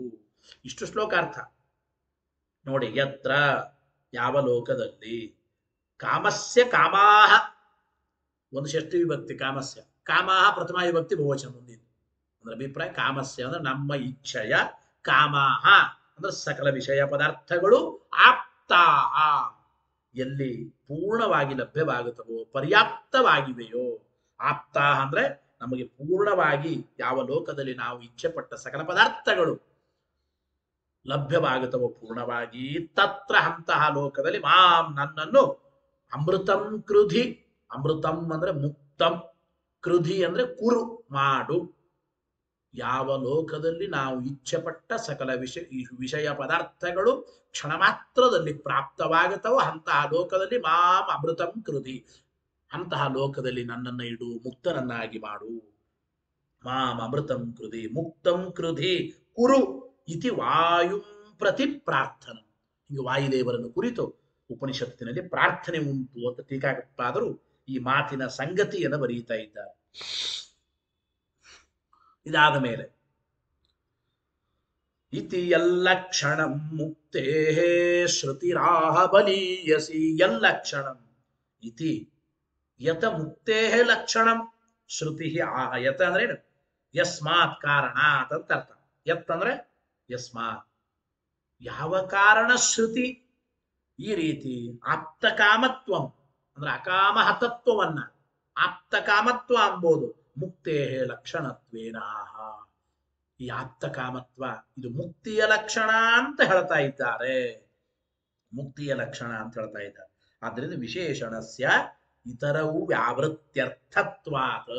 ಇಷ್ಟು ಶ್ಲೋಕಾರ್ಥ ನೋಡಿ ಯತ್ರ ಯಾವ ಲೋಕದಲ್ಲಿ ಕಾಮಸ್ಯ ಕಾಮಾಹ ಒಂದು ಷಷ್ಠಿ ವಿಭಕ್ತಿ ಕಾಮಸ್ಯ ಕಾಮಾಹ ಪ್ರಥಮ ವಿಭಕ್ತಿ ಬಹುವಚನ ಮುಂದಿದೆ ಅಂದ್ರೆ ಅಭಿಪ್ರಾಯ ಕಾಮಸ್ಯ ಅಂದ್ರೆ ನಮ್ಮ ಇಚ್ಛೆಯ ಕಾಮಾಹ ಅಂದ್ರೆ ಸಕಲ ವಿಷಯ ಪದಾರ್ಥಗಳು ಆಪ್ತಾಹ ಎಲ್ಲಿ ಪೂರ್ಣವಾಗಿ ಲಭ್ಯವಾಗುತ್ತವೋ ಪರ್ಯಾಪ್ತವಾಗಿವೆಯೋ ಆಪ್ತ ಅಂದ್ರೆ ನಮಗೆ ಪೂರ್ಣವಾಗಿ ಯಾವ ಲೋಕದಲ್ಲಿ ನಾವು ಇಚ್ಛೆ ಪಟ್ಟ ಸಕಲ ಪದಾರ್ಥಗಳು ಲಭ್ಯವಾಗುತ್ತವೋ ಪೂರ್ಣವಾಗಿ ತತ್ರ ಅಂತಹ ಲೋಕದಲ್ಲಿ ಮಾಂ ನನ್ನನ್ನು ಅಮೃತಂ ಕೃಧಿ ಅಮೃತಂ ಅಂದ್ರೆ ಮುಕ್ತಂ ಕೃಧಿ ಅಂದ್ರೆ ಕುರು ಮಾಡು ಯಾವ ಲೋಕದಲ್ಲಿ ನಾವು ಪಟ್ಟ ಸಕಲ ವಿಷಯ ವಿಷಯ ಪದಾರ್ಥಗಳು ಕ್ಷಣ ಮಾತ್ರದಲ್ಲಿ ಪ್ರಾಪ್ತವಾಗುತ್ತವೋ ಅಂತಹ ಲೋಕದಲ್ಲಿ ಮಾಂ ಅಮೃತಂ ಕೃಧಿ ಅಂತಹ ಲೋಕದಲ್ಲಿ ನನ್ನನ್ನ ಇಡು ಮುಕ್ತನನ್ನಾಗಿ ಮಾಡು ಮಾಂ ಅಮೃತಂ ಕೃಧಿ ಮುಕ್ತಂ ಕೃಧಿ ಕುರು ಇತಿ ವಾಯುಂ ಪ್ರತಿ ಪ್ರಾರ್ಥನ ಹಿಂಗೆ ವಾಯುದೇವರನ್ನು ಕುರಿತು ಉಪನಿಷತ್ತಿನಲ್ಲಿ ಪ್ರಾರ್ಥನೆ ಉಂಟು ಅಂತ ಟೀಕಾಗಪ್ಪಾದರೂ ಈ ಮಾತಿನ ಸಂಗತಿಯನ್ನು ಬರೀತಾ ಇದ್ದಾರೆ ಇದಾದ ಮೇಲೆ ಇತಿ ಎಲ್ಲ ಕ್ಷಣ ಮುಕ್ತೆ ಶ್ರುತಿರಾಹ ಬಲೀಯಸಿ ಎಲ್ಲ ಇತಿ ಯತ ಮುಕ್ತೇ ಲಕ್ಷಣಂ ಶ್ರುತಿ ಆಹ ಯತ ಅಂದ್ರೆ ಏನು ಯಸ್ಮಾತ್ ಕಾರಣಾತ್ ಅಂತ ಅರ್ಥ ಯತ್ ಅಂದ್ರೆ ಯಸ್ಮಾತ್ ಯಾವ ಕಾರಣ ಶ್ರುತಿ ಈ ರೀತಿ ಕಾಮತ್ವಂ ಅಂದ್ರೆ ಅಕಾಮ ಹತತ್ವವನ್ನ ಆಪ್ತ ಕಾಮತ್ವ ಅಂಬೋದು ಮುಕ್ತೇ ಲಕ್ಷಣತ್ವೇನಾಹ ಈ ಆಪ್ತ ಕಾಮತ್ವ ಇದು ಮುಕ್ತಿಯ ಲಕ್ಷಣ ಅಂತ ಹೇಳ್ತಾ ಇದ್ದಾರೆ ಮುಕ್ತಿಯ ಲಕ್ಷಣ ಅಂತ ಹೇಳ್ತಾ ಇದ್ದಾರೆ ಆದ್ರಿಂದ ವಿಶೇಷಣಸ್ಯ ಇತರವು ವ್ಯಾವೃತ್ಯರ್ಥತ್ವಾತ್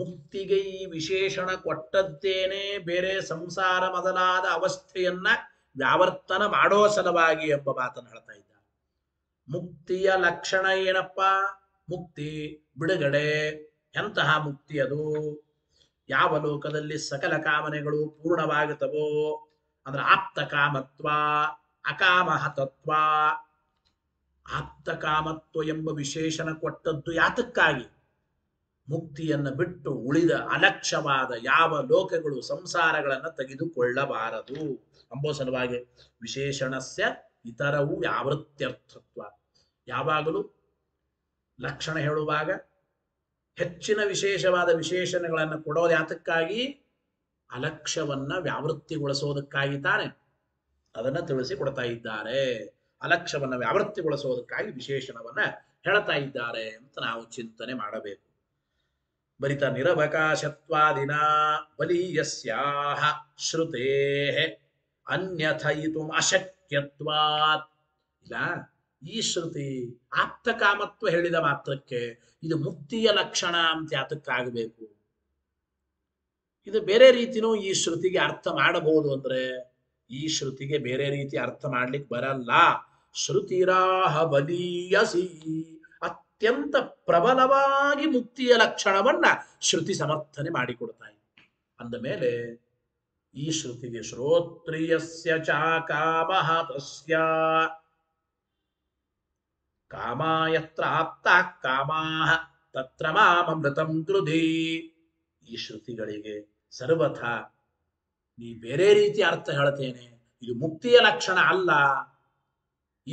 ಮುಕ್ತಿಗೆ ಈ ವಿಶೇಷಣ ಕೊಟ್ಟದ್ದೇನೆ ಬೇರೆ ಸಂಸಾರ ಮೊದಲಾದ ಅವಸ್ಥೆಯನ್ನ ವ್ಯಾವರ್ತನ ಮಾಡೋ ಸಲುವಾಗಿ ಎಂಬ ಮಾತನ್ನು ಹೇಳ್ತಾ ಇದ್ದಾರೆ ಮುಕ್ತಿಯ ಲಕ್ಷಣ ಏನಪ್ಪ ಮುಕ್ತಿ ಬಿಡುಗಡೆ ಎಂತಹ ಮುಕ್ತಿ ಅದು ಯಾವ ಲೋಕದಲ್ಲಿ ಸಕಲ ಕಾಮನೆಗಳು ಪೂರ್ಣವಾಗುತ್ತವೋ ಅಂದ್ರೆ ಆಪ್ತ ಕಾಮತ್ವ ಅಕಾಮಹತತ್ವ ತತ್ವ ಆಪ್ತ ಕಾಮತ್ವ ಎಂಬ ವಿಶೇಷಣ ಕೊಟ್ಟದ್ದು ಯಾತಕ್ಕಾಗಿ ಮುಕ್ತಿಯನ್ನು ಬಿಟ್ಟು ಉಳಿದ ಅಲಕ್ಷವಾದ ಯಾವ ಲೋಕಗಳು ಸಂಸಾರಗಳನ್ನು ತೆಗೆದುಕೊಳ್ಳಬಾರದು ಅಂಬೋಸನವಾಗಿ ಸಲುವಾಗಿ ವಿಶೇಷಣಸ್ಯ ಇತರವು ವ್ಯಾವೃತ್ಯರ್ಥತ್ವ ಯಾವಾಗಲೂ ಲಕ್ಷಣ ಹೇಳುವಾಗ ಹೆಚ್ಚಿನ ವಿಶೇಷವಾದ ವಿಶೇಷಣಗಳನ್ನು ಕೊಡೋದು ಯಾತಕ್ಕಾಗಿ ಅಲಕ್ಷ್ಯವನ್ನ ವ್ಯಾವೃತ್ತಿಗೊಳಿಸೋದಕ್ಕಾಗಿ ತಾನೆ ಅದನ್ನ ತಿಳಿಸಿ ಕೊಡ್ತಾ ಇದ್ದಾರೆ ಅಲಕ್ಷ್ಯವನ್ನ ವ್ಯಾವೃತ್ತಿಗೊಳಿಸೋದಕ್ಕಾಗಿ ವಿಶೇಷಣವನ್ನ ಹೇಳ್ತಾ ಇದ್ದಾರೆ ಅಂತ ನಾವು ಚಿಂತನೆ ಮಾಡಬೇಕು ಬರಿತ ನಿರವಕಾಶತ್ವಾದಿನ ಬಲೀಯಸ್ಯಾಹ ಶ್ರುತೇ ಅನ್ಯಥಯಿತು ಅಶಕ್ ಇಲ್ಲ ಈ ಶ್ರುತಿ ಆಪ್ತ ಕಾಮತ್ವ ಹೇಳಿದ ಮಾತ್ರಕ್ಕೆ ಇದು ಮುಕ್ತಿಯ ಲಕ್ಷಣ ಅಂತ ಯಾತಕ್ಕಾಗಬೇಕು ಇದು ಬೇರೆ ರೀತಿನೂ ಈ ಶ್ರುತಿಗೆ ಅರ್ಥ ಮಾಡಬಹುದು ಅಂದ್ರೆ ಈ ಶ್ರುತಿಗೆ ಬೇರೆ ರೀತಿ ಅರ್ಥ ಮಾಡ್ಲಿಕ್ಕೆ ಬರಲ್ಲ ಶ್ರುತಿರಾಹ ಬಲೀಯಸಿ ಅತ್ಯಂತ ಪ್ರಬಲವಾಗಿ ಮುಕ್ತಿಯ ಲಕ್ಷಣವನ್ನ ಶ್ರುತಿ ಸಮರ್ಥನೆ ಮಾಡಿಕೊಡ್ತಾ ಇದೆ ಅಂದ ಮೇಲೆ ಈ ಶ್ರುತಿಗೆ ಶ್ರೋತ್ರಿಯಸ್ಯ ಚ ಕಾಮಃ ತಸ್ಯ ಕಾಮಾಯತ್ರ ಆಪ್ತ ಕಾಮಾಹ ತತ್ರ ಮಾಮೃತಂ ಕೃಧಿ ಈ ಶ್ರುತಿಗಳಿಗೆ ಸರ್ವಥ ನೀ ಬೇರೆ ರೀತಿ ಅರ್ಥ ಹೇಳ್ತೇನೆ ಇದು ಮುಕ್ತಿಯ ಲಕ್ಷಣ ಅಲ್ಲ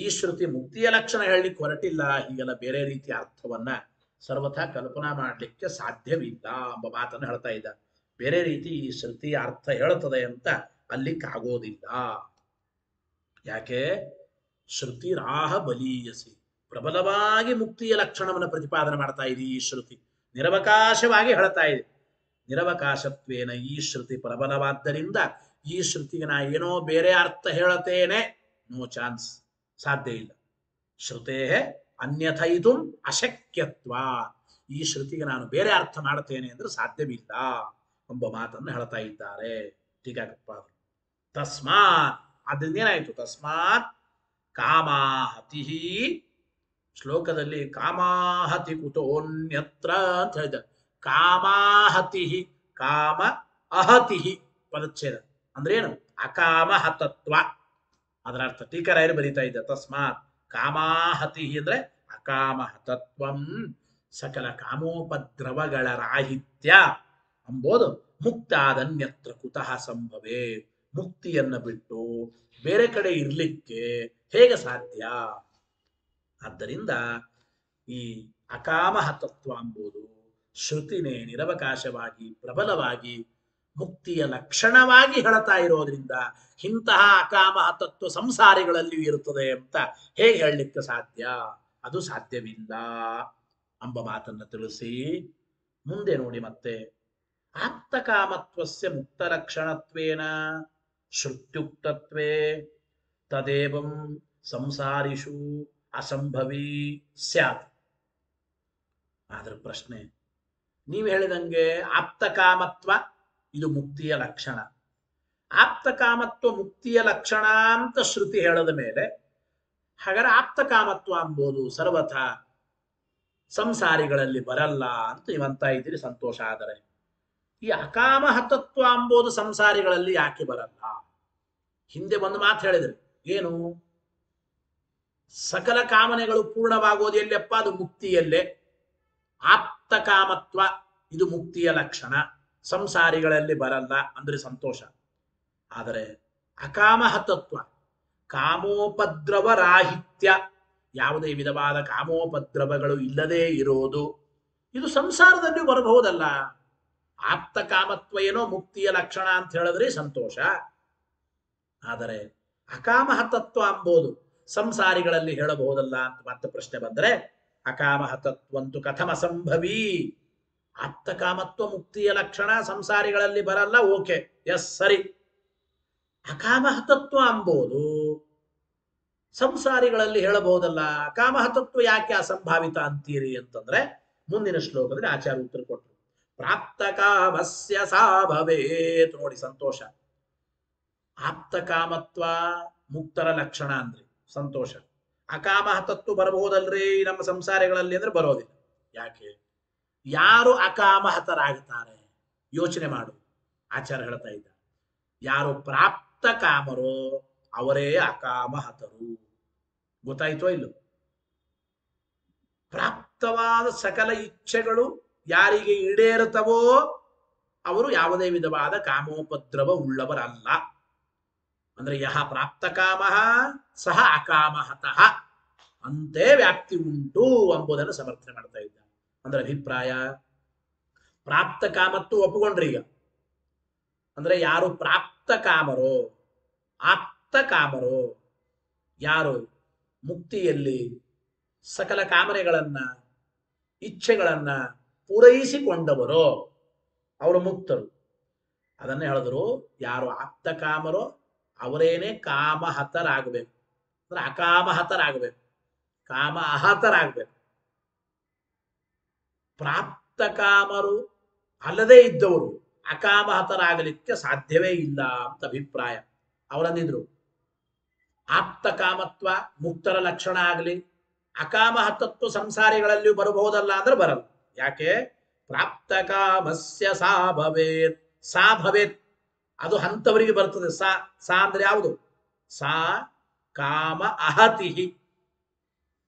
ಈ ಶ್ರುತಿ ಮುಕ್ತಿಯ ಲಕ್ಷಣ ಹೇಳಲಿಕ್ಕೆ ಹೊರಟಿಲ್ಲ ಹೀಗೆಲ್ಲ ಬೇರೆ ರೀತಿಯ ಅರ್ಥವನ್ನ ಸರ್ವಥ ಕಲ್ಪನಾ ಮಾಡಲಿಕ್ಕೆ ಸಾಧ್ಯವಿಲ್ಲ ಎಂಬ ಮಾತನ್ನು ಹೇಳ್ತಾ ಇದ್ದ ಬೇರೆ ರೀತಿ ಈ ಶ್ರುತಿ ಅರ್ಥ ಹೇಳುತ್ತದೆ ಅಂತ ಅಲ್ಲಿಕ್ಕಾಗೋದಿಲ್ಲ ಯಾಕೆ ಶ್ರುತಿ ರಾಹ ಬಲೀಯಸಿ ಪ್ರಬಲವಾಗಿ ಮುಕ್ತಿಯ ಲಕ್ಷಣವನ್ನು ಪ್ರತಿಪಾದನೆ ಮಾಡ್ತಾ ಇದೆ ಈ ಶ್ರುತಿ ನಿರವಕಾಶವಾಗಿ ಹೇಳ್ತಾ ಇದೆ ನಿರವಕಾಶತ್ವೇನ ಈ ಶ್ರುತಿ ಪ್ರಬಲವಾದ್ದರಿಂದ ಈ ಶ್ರುತಿಗೆ ನಾ ಏನೋ ಬೇರೆ ಅರ್ಥ ಹೇಳತೇನೆ ನೋ ಚಾನ್ಸ್ ಸಾಧ್ಯ ಇಲ್ಲ ಶ್ರುತೇ ಅನ್ಯಥೈತು ಅಶಕ್ಯತ್ವ ಈ ಶ್ರುತಿಗೆ ನಾನು ಬೇರೆ ಅರ್ಥ ಮಾಡುತ್ತೇನೆ ಅಂದ್ರೆ ಸಾಧ್ಯವಿಲ್ಲ ಎಂಬ ಮಾತನ್ನು ಹೇಳ್ತಾ ಇದ್ದಾರೆ ಟೀಕಾಕೃತ್ಪಾದರು ತಸ್ಮಾತ್ ಅದರಿಂದ ಏನಾಯಿತು ತಸ್ಮಾತ್ ಕಾಮಾಹತಿ ಶ್ಲೋಕದಲ್ಲಿ ಕಾಮಾಹತಿ ಕುತೋನ್ಯತ್ರ ಅಂತ ಹೇಳಿದ ಕಾಮಾಹತಿ ಕಾಮ ಅಹತಿ ಪದಚ್ಛೇದ ಅಂದ್ರೇನು ಅಕಾಮ ಹತತ್ವ ಅದರ ಅರ್ಥ ಟೀಕರಾಯರು ಬರೀತಾ ಇದ್ದ ತಸ್ಮಾತ್ ಕಾಮಾಹತಿ ಅಂದ್ರೆ ಅಕಾಮ ಸಕಲ ಕಾಮೋಪದ್ರವಗಳ ರಾಹಿತ್ಯ ಅಂಬೋದು ಮುಕ್ತಾದನ್ಯತ್ರ ಕುತಃ ಸಂಭವೇ ಮುಕ್ತಿಯನ್ನ ಬಿಟ್ಟು ಬೇರೆ ಕಡೆ ಇರ್ಲಿಕ್ಕೆ ಹೇಗೆ ಸಾಧ್ಯ ಆದ್ದರಿಂದ ಈ ಅಕಾಮಹ ತತ್ವ ಅಂಬುದು ಶ್ರುತಿನೇ ನಿರವಕಾಶವಾಗಿ ಪ್ರಬಲವಾಗಿ ಮುಕ್ತಿಯ ಲಕ್ಷಣವಾಗಿ ಹೇಳ್ತಾ ಇರೋದ್ರಿಂದ ಇಂತಹ ಅಕಾಮಹ ತತ್ವ ಸಂಸಾರಿಗಳಲ್ಲಿಯೂ ಇರುತ್ತದೆ ಅಂತ ಹೇಗೆ ಹೇಳಲಿಕ್ಕೆ ಸಾಧ್ಯ ಅದು ಸಾಧ್ಯವಿಲ್ಲ ಅಂಬ ಮಾತನ್ನ ತಿಳಿಸಿ ಮುಂದೆ ನೋಡಿ ಮತ್ತೆ ಆಪ್ತಕಾಮತ್ವಸ್ಯ ಮುಕ್ತರಕ್ಷಣತ್ವೇನ ಶ್ರುತ್ಯುಕ್ತತ್ವೇ ತದೇವಂ ಸಂಸಾರಿಷು ಅಸಂಭವಿ ಸ್ಯಾತ್ ಆದ್ರ ಪ್ರಶ್ನೆ ನೀವು ಹೇಳಿದಂಗೆ ಆಪ್ತಕಾಮತ್ವ ಇದು ಮುಕ್ತಿಯ ಲಕ್ಷಣ ಆಪ್ತಕಾಮತ್ವ ಮುಕ್ತಿಯ ಲಕ್ಷಣ ಅಂತ ಶ್ರುತಿ ಹೇಳದ ಮೇಲೆ ಹಾಗಾದ್ರೆ ಆಪ್ತಕಾಮತ್ವ ಅಂಬೋದು ಸರ್ವಥ ಸಂಸಾರಿಗಳಲ್ಲಿ ಬರಲ್ಲ ಅಂತ ನೀವಂತ ಇದ್ದೀರಿ ಸಂತೋಷ ಆದರೆ ಈ ಅಕಾಮ ಹತತ್ವ ಅಂಬೋದು ಸಂಸಾರಿಗಳಲ್ಲಿ ಯಾಕೆ ಬರಲ್ಲ ಹಿಂದೆ ಬಂದು ಮಾತು ಹೇಳಿದರು ಏನು ಸಕಲ ಕಾಮನೆಗಳು ಪೂರ್ಣವಾಗೋದು ಎಲ್ಲಪ್ಪ ಅದು ಮುಕ್ತಿಯಲ್ಲೇ ಆಪ್ತ ಕಾಮತ್ವ ಇದು ಮುಕ್ತಿಯ ಲಕ್ಷಣ ಸಂಸಾರಿಗಳಲ್ಲಿ ಬರಲ್ಲ ಅಂದ್ರೆ ಸಂತೋಷ ಆದರೆ ಅಕಾಮಹತತ್ವ ಕಾಮೋಪದ್ರವ ರಾಹಿತ್ಯ ಯಾವುದೇ ವಿಧವಾದ ಕಾಮೋಪದ್ರವಗಳು ಇಲ್ಲದೇ ಇರೋದು ಇದು ಸಂಸಾರದಲ್ಲಿ ಬರಬಹುದಲ್ಲ ಆಪ್ತ ಕಾಮತ್ವ ಏನೋ ಮುಕ್ತಿಯ ಲಕ್ಷಣ ಅಂತ ಹೇಳಿದ್ರೆ ಸಂತೋಷ ಆದರೆ ಅಕಾಮಹ ತತ್ವ ಅಂಬೋದು ಸಂಸಾರಿಗಳಲ್ಲಿ ಹೇಳಬಹುದಲ್ಲ ಅಂತ ಮತ್ತೆ ಪ್ರಶ್ನೆ ಬಂದ್ರೆ ಅಕಾಮಹ ತತ್ವಂತು ಕಥಮ ಸಂಭವಿ ಆಪ್ತ ಕಾಮತ್ವ ಮುಕ್ತಿಯ ಲಕ್ಷಣ ಸಂಸಾರಿಗಳಲ್ಲಿ ಬರಲ್ಲ ಓಕೆ ಎಸ್ ಸರಿ ಅಕಾಮಹ ತತ್ವ ಅಂಬೋದು ಸಂಸಾರಿಗಳಲ್ಲಿ ಹೇಳಬಹುದಲ್ಲ ಅಕಾಮಹ ತತ್ವ ಯಾಕೆ ಅಸಂಭಾವಿತ ಅಂತೀರಿ ಅಂತಂದ್ರೆ ಮುಂದಿನ ಶ್ಲೋಕದಲ್ಲಿ ಆಚಾರ್ಯ ಉತ್ತರ ಕೊಟ್ಟರು ಪ್ರಾಪ್ತ ಕಾಮಸ್ಯ ಭವೇತ್ ನೋಡಿ ಸಂತೋಷ ಆಪ್ತ ಕಾಮತ್ವ ಮುಕ್ತರ ಲಕ್ಷಣ ಅಂದ್ರೆ ಸಂತೋಷ ಅಕಾಮ ತತ್ತು ಬರಬಹುದಲ್ರಿ ನಮ್ಮ ಸಂಸಾರಗಳಲ್ಲಿ ಅಂದ್ರೆ ಬರೋದಿಲ್ಲ ಯಾಕೆ ಯಾರು ಹತರಾಗ್ತಾರೆ ಯೋಚನೆ ಮಾಡು ಆಚಾರ ಹೇಳ್ತಾ ಇದ್ದ ಯಾರು ಪ್ರಾಪ್ತ ಕಾಮರೋ ಅವರೇ ಅಕಾಮಹತರು ಗೊತ್ತಾಯ್ತೋ ಇಲ್ಲೋ ಪ್ರಾಪ್ತವಾದ ಸಕಲ ಇಚ್ಛೆಗಳು ಯಾರಿಗೆ ಈಡೇರುತ್ತವೋ ಅವರು ಯಾವುದೇ ವಿಧವಾದ ಕಾಮೋಪದ್ರವ ಉಳ್ಳವರಲ್ಲ ಅಂದ್ರೆ ಯಹ ಪ್ರಾಪ್ತ ಕಾಮ ಸಹ ಅಕಾಮಹತಃ ಅಂತೆ ವ್ಯಾಪ್ತಿ ಉಂಟು ಎಂಬುದನ್ನು ಸಮರ್ಥನೆ ಮಾಡ್ತಾ ಇದ್ದ ಅಂದ್ರೆ ಅಭಿಪ್ರಾಯ ಪ್ರಾಪ್ತ ಕಾಮತ್ತು ಒಪ್ಪಿಕೊಂಡ್ರಿ ಈಗ ಅಂದ್ರೆ ಯಾರು ಪ್ರಾಪ್ತ ಕಾಮರೋ ಆಪ್ತ ಕಾಮರೋ ಯಾರು ಮುಕ್ತಿಯಲ್ಲಿ ಸಕಲ ಕಾಮನೆಗಳನ್ನ ಇಚ್ಛೆಗಳನ್ನ ಪೂರೈಸಿಕೊಂಡವರು ಅವರು ಮುಕ್ತರು ಅದನ್ನ ಹೇಳಿದ್ರು ಯಾರು ಆಪ್ತ ಕಾಮರೋ ಅವರೇನೆ ಕಾಮಹತರಾಗಬೇಕು ಅಂದ್ರೆ ಅಕಾಮಹತರಾಗಬೇಕು ಕಾಮ ಅಹತರಾಗಬೇಕು ಪ್ರಾಪ್ತ ಕಾಮರು ಅಲ್ಲದೆ ಇದ್ದವರು ಅಕಾಮಹತರಾಗಲಿಕ್ಕೆ ಸಾಧ್ಯವೇ ಇಲ್ಲ ಅಂತ ಅಭಿಪ್ರಾಯ ಅವರನ್ನಿದ್ರು ಆಪ್ತ ಕಾಮತ್ವ ಮುಕ್ತರ ಲಕ್ಷಣ ಆಗಲಿ ಅಕಾಮಹತತ್ವ ಸಂಸಾರಿಗಳಲ್ಲಿಯೂ ಬರಬಹುದಲ್ಲ ಅಂದ್ರೆ ಬರಲ್ಲ ಯಾಕೆ ಪ್ರಾಪ್ತ ಕಾಮಸ್ಯ ಸಾ ಸಾ ಭವೇತ್ ಅದು ಅಂತವರಿಗೆ ಬರ್ತದೆ ಸಾ ಸಾ ಅಂದ್ರೆ ಯಾವುದು ಸಾ ಕಾಮ ಅಹತಿ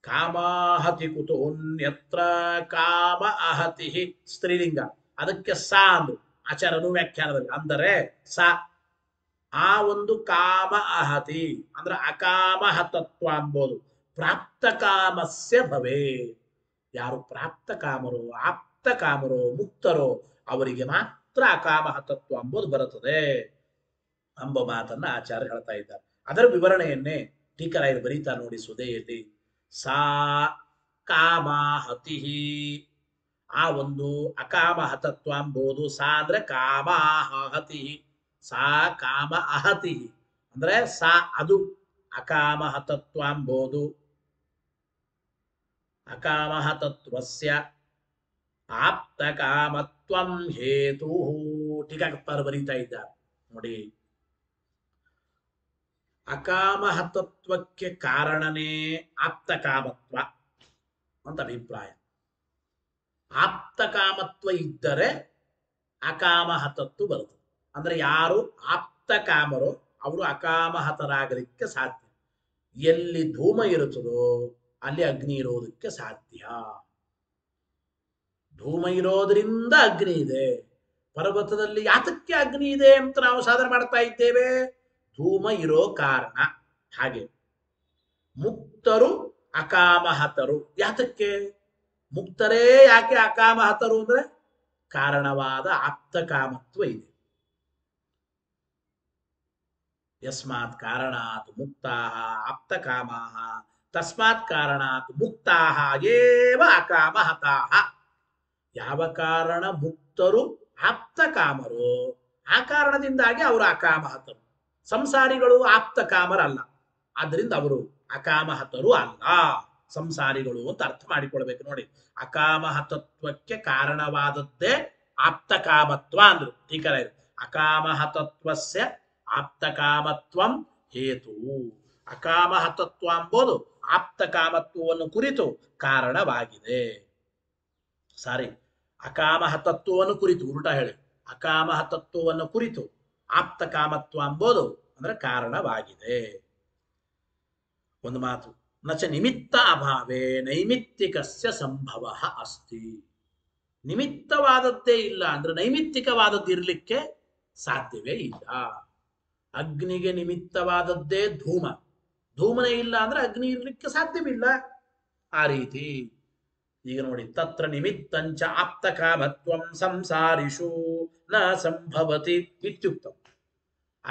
ಕಾಮಾಹತಿ ಕುತೋನ್ಯತ್ರ ಕಾಮ ಅಹತಿ ಸ್ತ್ರೀಲಿಂಗ ಅದಕ್ಕೆ ಸಾ ಅಂದು ಆಚಾರನು ವ್ಯಾಖ್ಯಾನದಲ್ಲಿ ಅಂದರೆ ಸಾ ಆ ಒಂದು ಕಾಮ ಅಹತಿ ಅಂದ್ರೆ ಅಕಾಮಹತತ್ವ ಅನ್ಬೋದು ಪ್ರಾಪ್ತ ಕಾಮಸ್ಯ ಭವೇತ್ ಯಾರು ಪ್ರಾಪ್ತ ಕಾಮರೋ ಆಪ್ತ ಕಾಮರೋ ಮುಕ್ತರೋ ಅವರಿಗೆ ಮಾತ್ರ ಕಾಮ ತತ್ವ ಅಂಬೋದು ಬರುತ್ತದೆ ಅಂಬ ಮಾತನ್ನ ಆಚಾರ್ಯ ಹೇಳ್ತಾ ಇದ್ದಾರೆ ಅದರ ವಿವರಣೆಯನ್ನೇ ಟೀಕರಾಯರು ಬರೀತಾ ನೋಡಿ ಸುದೆಯಲ್ಲಿ ಸಾ ಕಾಮಹತಿ ಆ ಒಂದು ಅಕಾಮಹತತ್ವ ಅಂಬೋದು ಸಾ ಅಂದ್ರೆ ಕಾಮಹತಿ ಸಾ ಕಾಮ ಅಹತಿ ಅಂದ್ರೆ ಸಾ ಅದು ಅಕಾಮಹ ಹತತ್ವ ಅಂಬೋದು ಅಕಾಮಹ ತತ್ವಸ್ಯ ಆಪ್ತ ಕಾಮತ್ವಂ ಹೇತು ಟೀಕಾಕೃತ್ಪಾರು ಬರೀತಾ ಇದ್ದಾರೆ ನೋಡಿ ಅಕಾಮಹ ತತ್ವಕ್ಕೆ ಕಾರಣನೇ ಆಪ್ತ ಕಾಮತ್ವ ಅಂತ ಅಭಿಪ್ರಾಯ ಆಪ್ತ ಕಾಮತ್ವ ಇದ್ದರೆ ಅಕಾಮಹತತ್ವ ಬರುತ್ತೆ ಅಂದ್ರೆ ಯಾರು ಆಪ್ತ ಕಾಮರೋ ಅವರು ಅಕಾಮಹತರಾಗಲಿಕ್ಕೆ ಸಾಧ್ಯ ಎಲ್ಲಿ ಧೂಮ ಇರುತ್ತದೋ ಅಲ್ಲಿ ಅಗ್ನಿ ಇರೋದಕ್ಕೆ ಸಾಧ್ಯ ಧೂಮ ಇರೋದ್ರಿಂದ ಅಗ್ನಿ ಇದೆ ಪರ್ವತದಲ್ಲಿ ಯಾತಕ್ಕೆ ಅಗ್ನಿ ಇದೆ ಅಂತ ನಾವು ಸಾಧನೆ ಮಾಡ್ತಾ ಇದ್ದೇವೆ ಧೂಮ ಇರೋ ಕಾರಣ ಹಾಗೆ ಮುಕ್ತರು ಅಕಾಮಹತರು ಯಾತಕ್ಕೆ ಮುಕ್ತರೇ ಯಾಕೆ ಅಕಾಮಹತರು ಅಂದ್ರೆ ಕಾರಣವಾದ ಆಪ್ತ ಕಾಮತ್ವ ಇದೆ ಯಸ್ಮಾತ್ ಕಾರಣಾತ್ ಮುಕ್ತಾ ಆಪ್ತ ಕಾಮಾ ತಸ್ಮಾತ್ ಕಾರಣಾತ್ ಮುಕ್ತಾಹ ಏವ ಅಕಾಮ ಹತಾಹ ಯಾವ ಕಾರಣ ಮುಕ್ತರು ಆಪ್ತ ಕಾಮರು ಆ ಕಾರಣದಿಂದಾಗಿ ಅವರು ಅಕಾಮ ಹತರು ಸಂಸಾರಿಗಳು ಆಪ್ತ ಕಾಮರಲ್ಲ ಆದ್ರಿಂದ ಅವರು ಅಕಾಮಹತರು ಅಲ್ಲ ಸಂಸಾರಿಗಳು ಅಂತ ಅರ್ಥ ಮಾಡಿಕೊಳ್ಬೇಕು ನೋಡಿ ಅಕಾಮಹತತ್ವಕ್ಕೆ ಕಾರಣವಾದದ್ದೇ ಆಪ್ತ ಕಾಮತ್ವ ಅಂದ್ರು ಟೀಕರ ಅಕಾಮಹತತ್ವಸ್ಯ ಆಪ್ತ ಕಾಮತ್ವಂ ಹೇತು ಅಕಾಮಹ ತತ್ವ ಅಂಬೋದು ಆಪ್ತ ಕಾಮತ್ವವನ್ನು ಕುರಿತು ಕಾರಣವಾಗಿದೆ ಸಾರಿ ಅಕಾಮಹ ತತ್ವವನ್ನು ಕುರಿತು ಉಲ್ಟ ಹೇಳಿ ಅಕಾಮಹ ತತ್ವವನ್ನು ಕುರಿತು ಆಪ್ತ ಕಾಮತ್ವ ಅಂಬೋದು ಅಂದ್ರೆ ಕಾರಣವಾಗಿದೆ ಒಂದು ಮಾತು ನಚ ನಿಮಿತ್ತ ಅಭಾವೇ ನೈಮಿತ್ತಿಕಸ್ಯ ಸಂಭವ ಅಸ್ತಿ ನಿಮಿತ್ತವಾದದ್ದೇ ಇಲ್ಲ ಅಂದ್ರೆ ನೈಮಿತ್ತಿಕವಾದದ್ದು ಇರಲಿಕ್ಕೆ ಸಾಧ್ಯವೇ ಇಲ್ಲ ಅಗ್ನಿಗೆ ನಿಮಿತ್ತವಾದದ್ದೇ ಧೂಮ ಧೂಮನೆ ಇಲ್ಲ ಅಂದ್ರೆ ಅಗ್ನಿ ಇರಲಿಕ್ಕೆ ಸಾಧ್ಯವಿಲ್ಲ ಆ ರೀತಿ ಈಗ ನೋಡಿ ತತ್ರ ನಿಮಿತ್ತಂಚ ಆಪ್ತ ಕಾಮತ್ವಂ ಸಂಸಾರಿಷು ನ ಸಂಭವತಿ ಇತ್ಯುಕ್ತ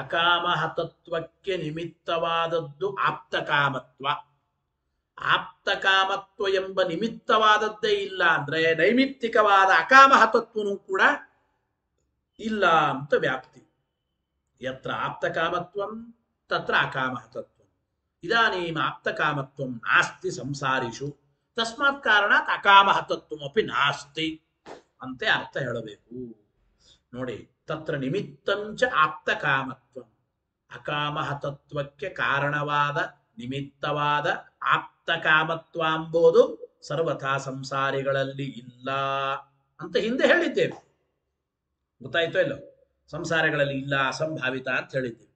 ಅಕಾಮಹ ತತ್ವಕ್ಕೆ ನಿಮಿತ್ತವಾದದ್ದು ಆಪ್ತ ಕಾಮತ್ವ ಆಪ್ತ ಕಾಮತ್ವ ಎಂಬ ನಿಮಿತ್ತವಾದದ್ದೇ ಇಲ್ಲ ಅಂದ್ರೆ ನೈಮಿತ್ತಿಕವಾದ ಅಕಾಮಹ ತತ್ವನೂ ಕೂಡ ಇಲ್ಲ ಅಂತ ವ್ಯಾಪ್ತಿ ಯತ್ರ ಆಪ್ತ ತತ್ರ ಅಕಾಮಹ ತತ್ವ ಇದಾನೀಮ ಆಪ್ತಕಾಮತ್ವ ನಾಸ್ತಿ ಸಂಸಾರಿಷು ತಸ್ಮಾತ್ ಕಾರಣಾತ್ ಅಪಿ ನಾಸ್ತಿ ಅಂತೆ ಅರ್ಥ ಹೇಳಬೇಕು ನೋಡಿ ತತ್ರ ನಿಮಿತ್ತಂಚ ಆಪ್ತಕಾಮತ್ವ ಅಕಾಮಹತತ್ವಕ್ಕೆ ಕಾರಣವಾದ ನಿಮಿತ್ತವಾದ ಆಪ್ತಕಾಮತ್ವ ಎಂಬುದು ಸರ್ವಥಾ ಸಂಸಾರಿಗಳಲ್ಲಿ ಇಲ್ಲ ಅಂತ ಹಿಂದೆ ಹೇಳಿದ್ದೇವೆ ಗೊತ್ತಾಯ್ತೋ ಇಲ್ಲೋ ಸಂಸಾರಗಳಲ್ಲಿ ಇಲ್ಲ ಅಸಂಭಾವಿತ ಅಂತ ಹೇಳಿದ್ದೇವೆ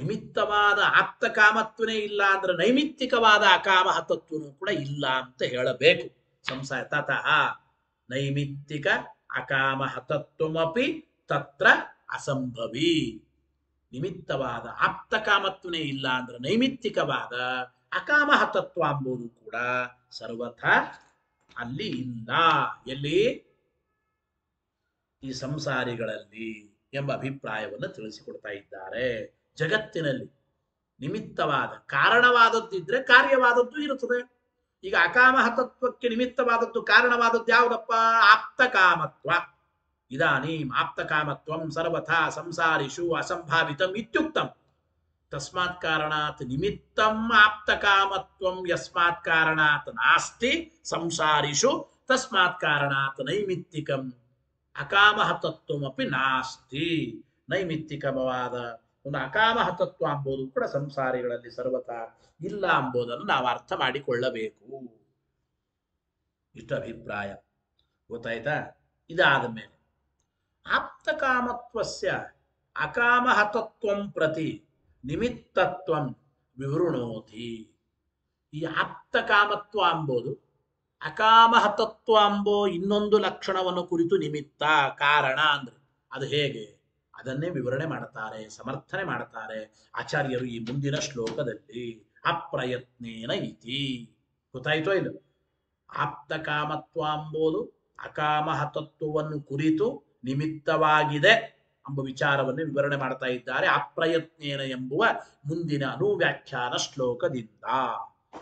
ನಿಮಿತ್ತವಾದ ಆಪ್ತಕಾಮತ್ವನೇ ಇಲ್ಲ ಅಂದ್ರೆ ನೈಮಿತ್ತಿಕವಾದ ಅಕಾಮಹ ತತ್ವನೂ ಕೂಡ ಇಲ್ಲ ಅಂತ ಹೇಳಬೇಕು ಸಂಸಾರ ತತಃ ನೈಮಿತ್ತಿಕ ಅಕಾಮ ತತ್ವಮಪಿ ತತ್ರ ಅಸಂಭವಿ ನಿಮಿತ್ತವಾದ ಆಪ್ತಕಾಮತ್ವನೇ ಇಲ್ಲ ಅಂದ್ರೆ ನೈಮಿತ್ತಿಕವಾದ ಅಕಾಮಹತತ್ವ ತತ್ವ ಅಂಬುದು ಕೂಡ ಸರ್ವಥ ಅಲ್ಲಿ ಇಲ್ಲ ಎಲ್ಲಿ ಈ ಸಂಸಾರಿಗಳಲ್ಲಿ ಎಂಬ ಅಭಿಪ್ರಾಯವನ್ನು ತಿಳಿಸಿಕೊಡ್ತಾ ಇದ್ದಾರೆ ಜಗತ್ತಿನಲ್ಲಿ ನಿಮಿತ್ತವಾದ ಕಾರಣವಾದದ್ದಿದ್ರೆ ಕಾರ್ಯವಾದದ್ದು ಇರುತ್ತದೆ ಈಗ ಅಕಾಮಹತತ್ವಕ್ಕೆ ನಿಮಿತ್ತವಾದದ್ದು ಕಾರಣವಾದದ್ದು ಯಾವುದಪ್ಪ ಆಪ್ತಕಾಮತ್ವ ಇದಾನೀಂ ಆಪ್ತಕಾಮತ್ವಂ ಸರ್ವಥಾ ಸಂಸಾರಿಷು ಅಸಂಭಾವಿತಂ ಇತ್ಯುಕ್ತಂ ತಸ್ಮಾತ್ ಕಾರಣಾತ್ ನಿಮಿತ್ತಂ ಆಪ್ತಕಾಮತ್ವಂ ಯಸ್ಮಾತ್ ಕಾರಣಾತ್ ನಾಸ್ತಿ ಸಂಸಾರಿಷು ತಸ್ಮಾತ್ ಕಾರಣಾತ್ ನೈಮಿತ್ತಿಕಂ ಅಕಾಮಹತತ್ವಮಪಿ ನಾಸ್ತಿ ನೈಮಿತ್ತಿಕಮವಾದ ಒಂದು ಅಕಾಮಹತತ್ವ ಅಂಬೋದು ಕೂಡ ಸಂಸಾರಿಗಳಲ್ಲಿ ಸರ್ವತ ಇಲ್ಲ ಅಂಬೋದನ್ನು ನಾವು ಅರ್ಥ ಮಾಡಿಕೊಳ್ಳಬೇಕು ಇಷ್ಟು ಅಭಿಪ್ರಾಯ ಗೊತ್ತಾಯ್ತಾ ಇದಾದ ಮೇಲೆ ಆಪ್ತ ಆಪ್ತಕಾಮತ್ವಸ್ಯ ಅಕಾಮಹತತ್ವಂ ಪ್ರತಿ ನಿಮಿತ್ತತ್ವಂ ವಿವೃಣೋತಿ ಈ ಆಪ್ತ ಕಾಮತ್ವ ಅಂಬೋದು ಅಕಾಮಹತತ್ವ ಅಂಬೋ ಇನ್ನೊಂದು ಲಕ್ಷಣವನ್ನು ಕುರಿತು ನಿಮಿತ್ತ ಕಾರಣ ಅಂದ್ರೆ ಅದು ಹೇಗೆ ಅದನ್ನೇ ವಿವರಣೆ ಮಾಡ್ತಾರೆ ಸಮರ್ಥನೆ ಮಾಡ್ತಾರೆ ಆಚಾರ್ಯರು ಈ ಮುಂದಿನ ಶ್ಲೋಕದಲ್ಲಿ ಅಪ್ರಯತ್ನೇನ ಇತಿ ಗೊತ್ತಾಯ್ತೋ ಇಲ್ಲ ಆಪ್ತ ಕಾಮತ್ವ ಅಂಬೋದು ಅಕಾಮಹ ತತ್ವವನ್ನು ಕುರಿತು ನಿಮಿತ್ತವಾಗಿದೆ ಎಂಬ ವಿಚಾರವನ್ನು ವಿವರಣೆ ಮಾಡ್ತಾ ಇದ್ದಾರೆ ಅಪ್ರಯತ್ನೇನ ಎಂಬುವ ಮುಂದಿನ ಅನುವ್ಯಾಖ್ಯಾನ ಶ್ಲೋಕದಿಂದ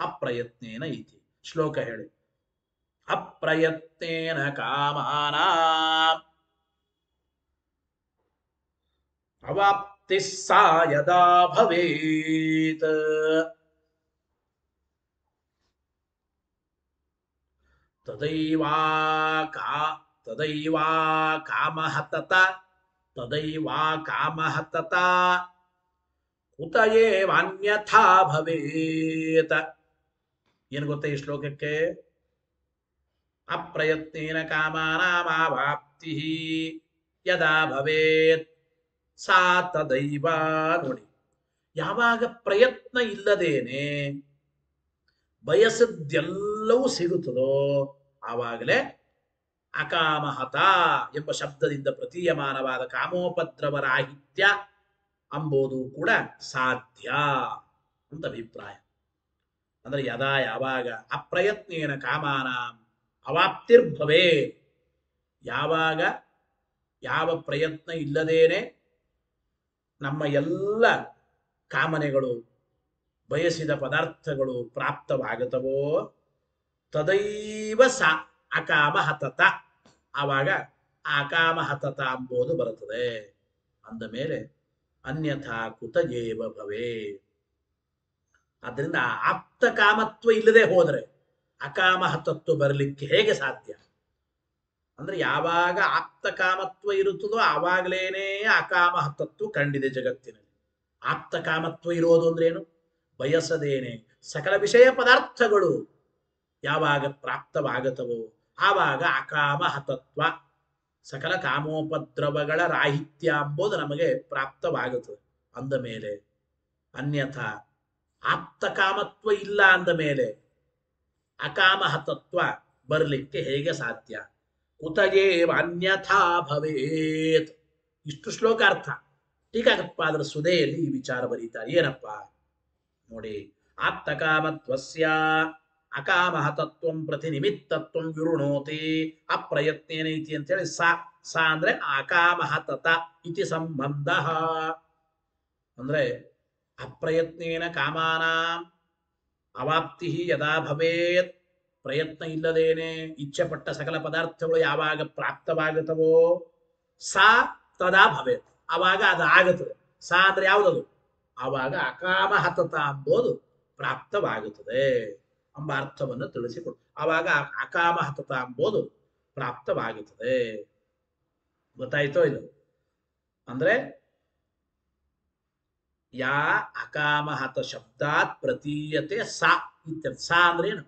ಅಪ್ರಯತ್ನೇನ ಇತಿ ಶ್ಲೋಕ ಹೇಳಿ ಅಪ್ರಯತ್ನೇನ ಕಾಮಾನ अवाप्तिः सा यदा भवेत् तदैवा का तदैवा कामहतत तदैवा कामहतत उत एवान्यथा भवेत ಏನು ಗೊತ್ತೇ ಈ ಶ್ಲೋಕಕ್ಕೆ ಅಪ್ರಯತ್ನೇನ ಕಾಮಾನಾಮಾವಾಪ್ತಿ ಯದಾ ಭವೇತ್ ಸಾತ ದೈವ ನೋಡಿ ಯಾವಾಗ ಪ್ರಯತ್ನ ಇಲ್ಲದೇನೆ ಬಯಸದ್ದೆಲ್ಲವೂ ಸಿಗುತ್ತದೋ ಆವಾಗಲೇ ಅಕಾಮಹತ ಎಂಬ ಶಬ್ದದಿಂದ ಪ್ರತೀಯಮಾನವಾದ ರಾಹಿತ್ಯ ಅಂಬೋದು ಕೂಡ ಸಾಧ್ಯ ಅಂತ ಅಭಿಪ್ರಾಯ ಅಂದ್ರೆ ಯದಾ ಯಾವಾಗ ಅಪ್ರಯತ್ನೇನ ಕಾಮಾನ ಅವಾಪ್ತಿರ್ಭವೇ ಯಾವಾಗ ಯಾವ ಪ್ರಯತ್ನ ಇಲ್ಲದೇನೆ ನಮ್ಮ ಎಲ್ಲ ಕಾಮನೆಗಳು ಬಯಸಿದ ಪದಾರ್ಥಗಳು ಪ್ರಾಪ್ತವಾಗುತ್ತವೋ ತದೈವ ಸ ಅಕಾಮ ಹತತ ಆವಾಗ ಅಕಾಮ ಹತತ ಅಂಬೋದು ಬರುತ್ತದೆ ಅಂದ ಮೇಲೆ ಅನ್ಯಥಾ ಕುತಯೇವ ಭವೇ ಅದರಿಂದ ಆಪ್ತ ಕಾಮತ್ವ ಇಲ್ಲದೆ ಹೋದರೆ ಅಕಾಮ ಹತತ್ವ ಬರಲಿಕ್ಕೆ ಹೇಗೆ ಸಾಧ್ಯ ಅಂದ್ರೆ ಯಾವಾಗ ಆಪ್ತ ಕಾಮತ್ವ ಇರುತ್ತದೋ ಆವಾಗಲೇನೆ ತತ್ವ ಕಂಡಿದೆ ಜಗತ್ತಿನಲ್ಲಿ ಆಪ್ತ ಕಾಮತ್ವ ಇರೋದು ಅಂದ್ರೇನು ಬಯಸದೇನೆ ಸಕಲ ವಿಷಯ ಪದಾರ್ಥಗಳು ಯಾವಾಗ ಪ್ರಾಪ್ತವಾಗತವೋ ಆವಾಗ ಅಕಾಮ ಹತತ್ವ ಸಕಲ ಕಾಮೋಪದ್ರವಗಳ ರಾಹಿತ್ಯ ಎಂಬುದು ನಮಗೆ ಪ್ರಾಪ್ತವಾಗುತ್ತದೆ ಅಂದ ಮೇಲೆ ಅನ್ಯಥಾ ಆಪ್ತ ಕಾಮತ್ವ ಇಲ್ಲ ಅಂದ ಮೇಲೆ ಹತತ್ವ ಬರಲಿಕ್ಕೆ ಹೇಗೆ ಸಾಧ್ಯ ಕುತಯೇವ ಅನ್ಯಥಾ ಭವೇತ್ ಇಷ್ಟು ಶ್ಲೋಕ ಅರ್ಥ ಟೀಕಾಕಪ್ಪ ಅದರ ಸುದೆಯಲ್ಲಿ ಈ ವಿಚಾರ ಬರೀತಾರೆ ಏನಪ್ಪ ನೋಡಿ ಆಪ್ತಕಾಮತ್ವಸ್ಯ ಅಕಾಮಹ ತತ್ವ ಪ್ರತಿ ನಿಮಿತ್ತತ್ವಂ ವಿರುಣೋತಿ ಅಪ್ರಯತ್ನೇನ ಇತಿ ಅಂತೇಳಿ ಸಾ ಸಾ ಅಂದ್ರೆ ಅಕಾಮಹ ತತ ಇತಿ ಸಂಬಂಧ ಅಂದ್ರೆ ಅಪ್ರಯತ್ನೇನ ಕಾಮಾನ ಅವಾಪ್ತಿ ಯದಾ ಭವೇತ್ ಪ್ರಯತ್ನ ಇಲ್ಲದೇನೆ ಇಚ್ಛೆ ಪಟ್ಟ ಸಕಲ ಪದಾರ್ಥಗಳು ಯಾವಾಗ ಪ್ರಾಪ್ತವಾಗುತ್ತವೋ ಸಾ ತದಾ ಭವೆ ಆವಾಗ ಅದು ಆಗುತ್ತದೆ ಸಾ ಅಂದ್ರೆ ಯಾವುದದು ಆವಾಗ ಅಕಾಮ ಹತತ ಅಂಬೋದು ಪ್ರಾಪ್ತವಾಗುತ್ತದೆ ಎಂಬ ಅರ್ಥವನ್ನು ತಿಳಿಸಿಕೊಡು ಆವಾಗ ಅಕಾಮ ಹತತ ಅಂಬೋದು ಪ್ರಾಪ್ತವಾಗುತ್ತದೆ ಗೊತ್ತಾಯ್ತೋ ಇದು ಅಂದ್ರೆ ಯಾ ಅಕಾಮಹತ ಶಬ್ದಾತ್ ಪ್ರತೀಯತೆ ಸಾ ಇತ್ಯರ್ಥ ಸಾ ಅಂದ್ರೆ ಏನು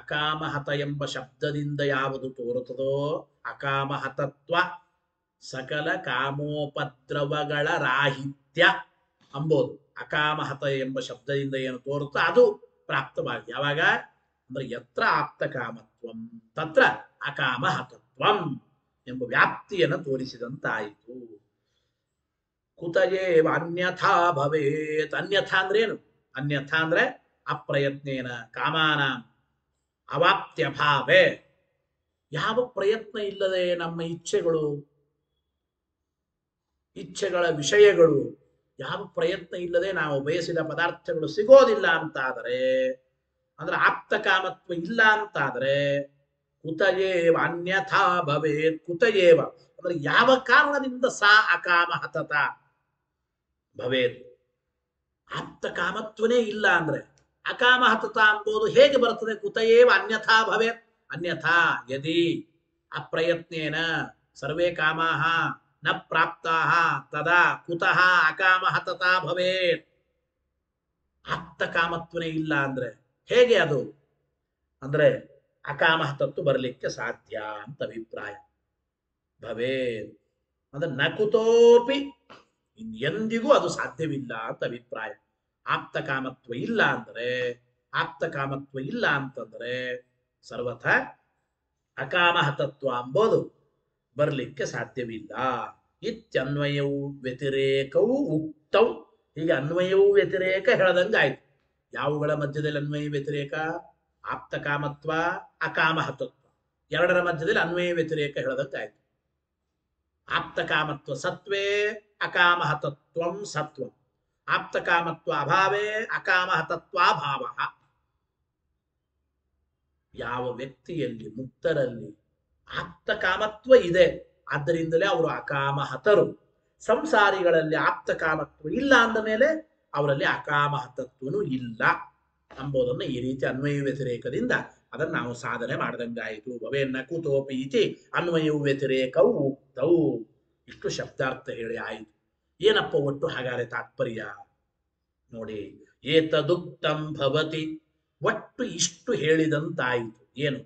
ಅಕಾಮಹತ ಎಂಬ ಶಬ್ದದಿಂದ ಯಾವುದು ತೋರುತ್ತದೋ ಅಕಾಮಹತತ್ವ ಸಕಲ ಕಾಮೋಪದ್ರವಗಳ ರಾಹಿತ್ಯ ಅಂಬೋದು ಅಕಾಮಹತ ಎಂಬ ಶಬ್ದದಿಂದ ಏನು ತೋರುತ್ತೋ ಅದು ಪ್ರಾಪ್ತವಾಗಿ ಯಾವಾಗ ಅಂದ್ರೆ ಎತ್ರ ಆಪ್ತ ಕಾಮತ್ವಂ ತತ್ರ ಅಕಾಮಹತತ್ವಂ ಎಂಬ ವ್ಯಾಪ್ತಿಯನ್ನು ತೋರಿಸಿದಂತಾಯಿತು ಕುತಯೇ ಅನ್ಯಥಾ ಭವೇತ್ ಅನ್ಯಥಾ ಅಂದ್ರೆ ಏನು ಅನ್ಯಥಾ ಅಂದ್ರೆ ಅಪ್ರಯತ್ನೇನ ಕಾಮಾನಾಂ ಅವಾಪ್ತ್ಯಭಾವೆ ಯಾವ ಪ್ರಯತ್ನ ಇಲ್ಲದೆ ನಮ್ಮ ಇಚ್ಛೆಗಳು ಇಚ್ಛೆಗಳ ವಿಷಯಗಳು ಯಾವ ಪ್ರಯತ್ನ ಇಲ್ಲದೆ ನಾವು ಬಯಸಿದ ಪದಾರ್ಥಗಳು ಸಿಗೋದಿಲ್ಲ ಅಂತಾದರೆ ಅಂದ್ರೆ ಆಪ್ತ ಕಾಮತ್ವ ಇಲ್ಲ ಅಂತಾದರೆ ಕುತಯೇವ ಅನ್ಯಥಾ ಭವೇತ್ ಕುತಯೇವ ಅಂದ್ರೆ ಯಾವ ಕಾರಣದಿಂದ ಸಾ ಅಕಾಮ ಹತತ ಭವೇತ್ ಆಪ್ತ ಕಾಮತ್ವನೇ ಇಲ್ಲ ಅಂದ್ರೆ ಅಕಾಮ ಅಂಬೋದು ಹೇಗೆ ಬರ್ತದೆ ಕುತಯೇವ ಅನ್ಯಥಾ ಭವೇತ್ ಅನ್ಯಥಾ ಯದಿ ಅಪ್ರಯತ್ನೇನ ಸರ್ವೇ ಕಾಮಾಹ ನ ಪ್ರಾಪ್ತಾಹ ತದಾ ಕುತಃ ಅಕಾಮ ಹತತಾ ಭವೇತ್ ಆಪ್ತ ಕಾಮತ್ವನೇ ಇಲ್ಲ ಅಂದ್ರೆ ಹೇಗೆ ಅದು ಅಂದ್ರೆ ಅಕಾಮ ಬರಲಿಕ್ಕೆ ಸಾಧ್ಯ ಅಂತ ಅಭಿಪ್ರಾಯ ಭವೇತ್ ಅಂದ್ರೆ ನಕುತೋಪಿ ಎಂದಿಗೂ ಅದು ಸಾಧ್ಯವಿಲ್ಲ ಅಂತ ಅಭಿಪ್ರಾಯ ಆಪ್ತ ಕಾಮತ್ವ ಇಲ್ಲ ಅಂದರೆ ಆಪ್ತ ಕಾಮತ್ವ ಇಲ್ಲ ಅಂತಂದ್ರೆ ಸರ್ವಥ ಅಕಾಮಹತತ್ವ ಅಂಬೋದು ಬರ್ಲಿಕ್ಕೆ ಸಾಧ್ಯವಿಲ್ಲ ಇತ್ಯನ್ವಯವು ವ್ಯತಿರೇಕವು ಉಕ್ತವು ಹೀಗೆ ಅನ್ವಯವು ವ್ಯತಿರೇಕ ಹೇಳದಂಗಾಯ್ತು ಯಾವುಗಳ ಮಧ್ಯದಲ್ಲಿ ಅನ್ವಯ ವ್ಯತಿರೇಕ ಆಪ್ತ ಕಾಮತ್ವ ಅಕಾಮಹತತ್ವ ಎರಡರ ಮಧ್ಯದಲ್ಲಿ ಅನ್ವಯ ವ್ಯತಿರೇಕ ಹೇಳದಂಗಾಯ್ತು ಆಪ್ತ ಕಾಮತ್ವ ಸತ್ವೇ ಅಕಾಮಹತತ್ವಂ ಸತ್ವಂ ಆಪ್ತಕಾಮತ್ವ ಅಭಾವೇ ಅಕಾಮಹ ತತ್ವಾಭಾವ ಯಾವ ವ್ಯಕ್ತಿಯಲ್ಲಿ ಮುಕ್ತರಲ್ಲಿ ಆಪ್ತ ಕಾಮತ್ವ ಇದೆ ಆದ್ದರಿಂದಲೇ ಅವರು ಅಕಾಮಹತರು ಸಂಸಾರಿಗಳಲ್ಲಿ ಆಪ್ತ ಕಾಮತ್ವ ಇಲ್ಲ ಅಂದ ಮೇಲೆ ಅವರಲ್ಲಿ ಅಕಾಮಹತತ್ವನೂ ಇಲ್ಲ ಅಂಬೋದನ್ನ ಈ ರೀತಿ ಅನ್ವಯ ವ್ಯತಿರೇಕದಿಂದ ಅದನ್ನು ನಾವು ಸಾಧನೆ ಮಾಡಿದಂಗಾಯಿತು ಭವೇನ್ನ ನಕುತೋಪಿ ಇತಿ ಅನ್ವಯ ವ್ಯತಿರೇಕವು ತೌ ಇಷ್ಟು ಶಬ್ದಾರ್ಥ ಹೇಳಿ ಆಯಿತು ಏನಪ್ಪ ಒಟ್ಟು ಹಾಗಾರೆ ತಾತ್ಪರ್ಯ ನೋಡಿ ಏತದುಕ್ತಂ ಭವತಿ ಒಟ್ಟು ಇಷ್ಟು ಹೇಳಿದಂತಾಯಿತು ಏನು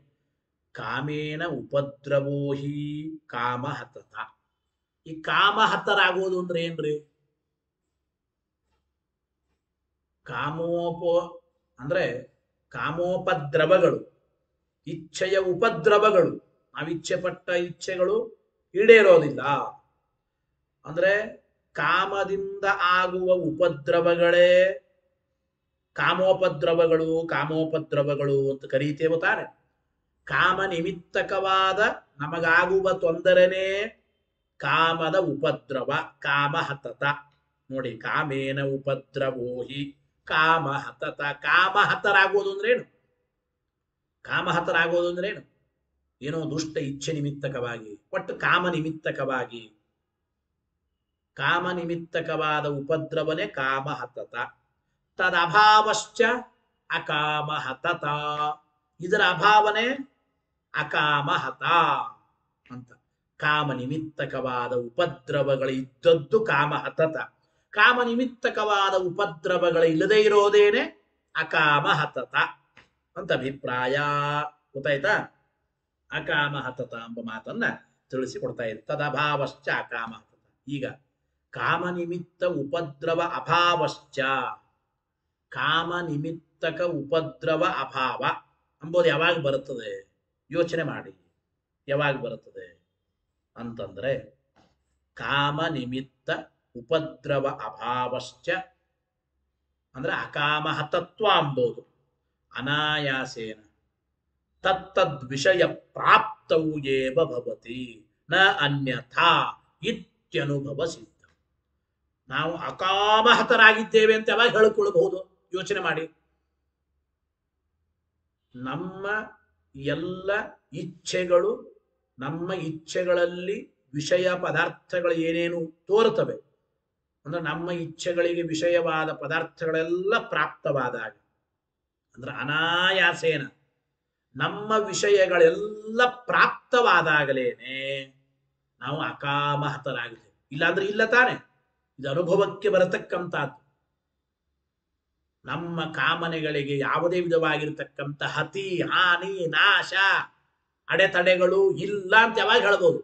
ಕಾಮೇನ ಉಪದ್ರವೋಹಿ ಕಾಮಹತತ ಈ ಕಾಮಹತರಾಗೋದು ಅಂದ್ರೆ ಏನ್ರಿ ಕಾಮೋಪೋ ಅಂದ್ರೆ ಕಾಮೋಪದ್ರವಗಳು ಇಚ್ಛೆಯ ಉಪದ್ರವಗಳು ನಾವಿಚ್ಛೆ ಪಟ್ಟ ಇಚ್ಛೆಗಳು ಈಡೇರೋದಿಲ್ಲ ಅಂದ್ರೆ ಕಾಮದಿಂದ ಆಗುವ ಉಪದ್ರವಗಳೇ ಕಾಮೋಪದ್ರವಗಳು ಕಾಮೋಪದ್ರವಗಳು ಅಂತ ಕರೀತೇವತಾರೆ ತಾನೆ ಕಾಮ ನಿಮಿತ್ತಕವಾದ ನಮಗಾಗುವ ತೊಂದರೆನೇ ಕಾಮದ ಉಪದ್ರವ ಕಾಮ ಹತತ ನೋಡಿ ಕಾಮೇನ ಉಪದ್ರವೋ ಹಿ ಕಾಮ ಹತತ ಕಾಮಹತರಾಗೋದು ಅಂದ್ರೇನು ಕಾಮಹತರಾಗೋದು ಅಂದ್ರೇನು ಏನೋ ದುಷ್ಟ ಇಚ್ಛೆ ನಿಮಿತ್ತಕವಾಗಿ ಒಟ್ಟು ಕಾಮ ನಿಮಿತ್ತಕವಾಗಿ ಕಾಮನಿಮಿತ್ತಕವಾದ ಉಪದ್ರವನೇ ಕಾಮಹತತ ತದಭಾವಶ್ಚ ಅಕಾಮಹತತ ಇದರ ಅಭಾವನೆ ಅಕಾಮಹತ ಅಂತ ಕಾಮನಿಮಿತ್ತಕವಾದ ಉಪದ್ರವಗಳಿದ್ದದ್ದು ಕಾಮಹತತ ಕಾಮನಿಮಿತ್ತಕವಾದ ಇಲ್ಲದೇ ಇರೋದೇನೆ ಅಕಾಮಹತತ ಅಂತ ಅಭಿಪ್ರಾಯ ಗೊತ್ತಾಯ್ತಾ ಹತತ ಎಂಬ ಮಾತನ್ನ ತಿಳಿಸಿಕೊಡ್ತಾ ಇದೆ ತದಭಾವಶ್ಚ ಹತತ ಈಗ ಕಾಮನಿಮಿತ್ತ ಉಪದ್ರವ ಅಭಾವಶ್ಚ ಕಾಮನಿಮಿತ್ತಕ ಉಪದ್ರವ ಅಭಾವ ಅಂಬೋದು ಯಾವಾಗ ಬರುತ್ತದೆ ಯೋಚನೆ ಮಾಡಿ ಯಾವಾಗ ಬರುತ್ತದೆ ಅಂತಂದ್ರೆ ಕಾಮನಿಮಿತ್ತ ಉಪದ್ರವ ಅಭಾವಶ್ಚ ಅಂದ್ರೆ ಅಕಾಮ ತತ್ವ ಅಂಬೋದು ಅನಾಯಾಸೇನ ತತ್ತದ್ ವಿಷಯ ಪ್ರಾಪ್ತವು ನ ಅನ್ಯಥಾ ಇತ್ಯನುಭವಸಿ ನಾವು ಅಕಾಮಹತರಾಗಿದ್ದೇವೆ ಅಂತ ಯಾವಾಗ ಹೇಳಿಕೊಳ್ಳಬಹುದು ಯೋಚನೆ ಮಾಡಿ ನಮ್ಮ ಎಲ್ಲ ಇಚ್ಛೆಗಳು ನಮ್ಮ ಇಚ್ಛೆಗಳಲ್ಲಿ ವಿಷಯ ಪದಾರ್ಥಗಳು ಏನೇನು ತೋರುತ್ತವೆ ಅಂದ್ರೆ ನಮ್ಮ ಇಚ್ಛೆಗಳಿಗೆ ವಿಷಯವಾದ ಪದಾರ್ಥಗಳೆಲ್ಲ ಪ್ರಾಪ್ತವಾದಾಗ ಅಂದ್ರೆ ಅನಾಯಾಸೇನ ನಮ್ಮ ವಿಷಯಗಳೆಲ್ಲ ಪ್ರಾಪ್ತವಾದಾಗಲೇನೆ ನಾವು ಅಕಾಮಹತರಾಗಿದ್ದೇವೆ ಇಲ್ಲಾಂದ್ರೆ ಇಲ್ಲ ತಾನೇ ಇದು ಅನುಭವಕ್ಕೆ ಬರತಕ್ಕಂಥದ್ದು ನಮ್ಮ ಕಾಮನೆಗಳಿಗೆ ಯಾವುದೇ ವಿಧವಾಗಿರ್ತಕ್ಕಂಥ ಹತಿ ಹಾನಿ ನಾಶ ಅಡೆತಡೆಗಳು ಇಲ್ಲ ಅಂತ ಯಾವಾಗ ಹೇಳ್ಬೋದು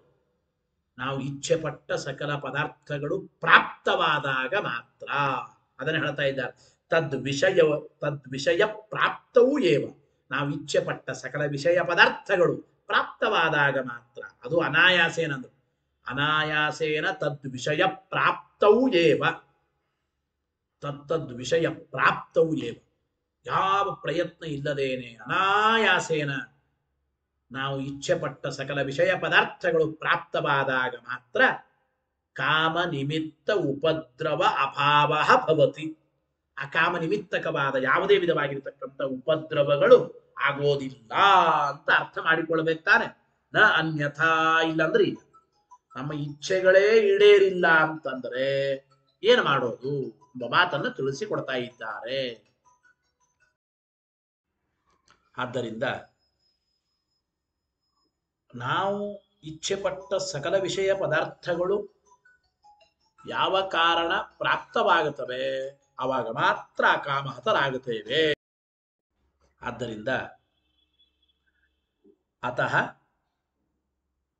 ನಾವು ಇಚ್ಛೆ ಪಟ್ಟ ಸಕಲ ಪದಾರ್ಥಗಳು ಪ್ರಾಪ್ತವಾದಾಗ ಮಾತ್ರ ಅದನ್ನು ಹೇಳ್ತಾ ಇದ್ದಾರೆ ತದ್ ವಿಷಯ ತದ್ ವಿಷಯ ಪ್ರಾಪ್ತವೂ ಏವ ನಾವು ಇಚ್ಛೆ ಪಟ್ಟ ಸಕಲ ವಿಷಯ ಪದಾರ್ಥಗಳು ಪ್ರಾಪ್ತವಾದಾಗ ಮಾತ್ರ ಅದು ಅನಾಯಾಸೇನಂದ್ರು ಅನಾಯಾಸೇನ ತದ್ ವಿಷಯ ಪ್ರಾಪ್ತ ಪ್ರಾಪ್ತವು ಏವ ತತ್ತದ್ ವಿಷಯ ಪ್ರಾಪ್ತವು ಏವ ಯಾವ ಪ್ರಯತ್ನ ಇಲ್ಲದೇನೆ ಅನಾಯಾಸೇನ ನಾವು ಇಚ್ಛೆ ಪಟ್ಟ ಸಕಲ ವಿಷಯ ಪದಾರ್ಥಗಳು ಪ್ರಾಪ್ತವಾದಾಗ ಮಾತ್ರ ಕಾಮ ನಿಮಿತ್ತ ಉಪದ್ರವ ಅಭಾವ ಭವತಿ ಆ ಕಾಮ ನಿಮಿತ್ತಕವಾದ ಯಾವುದೇ ವಿಧವಾಗಿರತಕ್ಕಂಥ ಉಪದ್ರವಗಳು ಆಗೋದಿಲ್ಲ ಅಂತ ಅರ್ಥ ಮಾಡಿಕೊಳ್ಳಬೇಕಾನೆ ನ ಅನ್ಯಥಾ ಇಲ್ಲಂದ್ರೆ ಇಲ್ಲ ನಮ್ಮ ಇಚ್ಛೆಗಳೇ ಈಡೇರಿಲ್ಲ ಅಂತಂದ್ರೆ ಏನ್ ಮಾಡೋದು ಎಂಬ ಮಾತನ್ನು ತಿಳಿಸಿಕೊಡ್ತಾ ಇದ್ದಾರೆ ಆದ್ದರಿಂದ ನಾವು ಇಚ್ಛೆಪಟ್ಟ ಸಕಲ ವಿಷಯ ಪದಾರ್ಥಗಳು ಯಾವ ಕಾರಣ ಪ್ರಾಪ್ತವಾಗುತ್ತವೆ ಆವಾಗ ಮಾತ್ರ ಕಾಮಹತರಾಗುತ್ತೇವೆ ಆದ್ದರಿಂದ ಅತಃ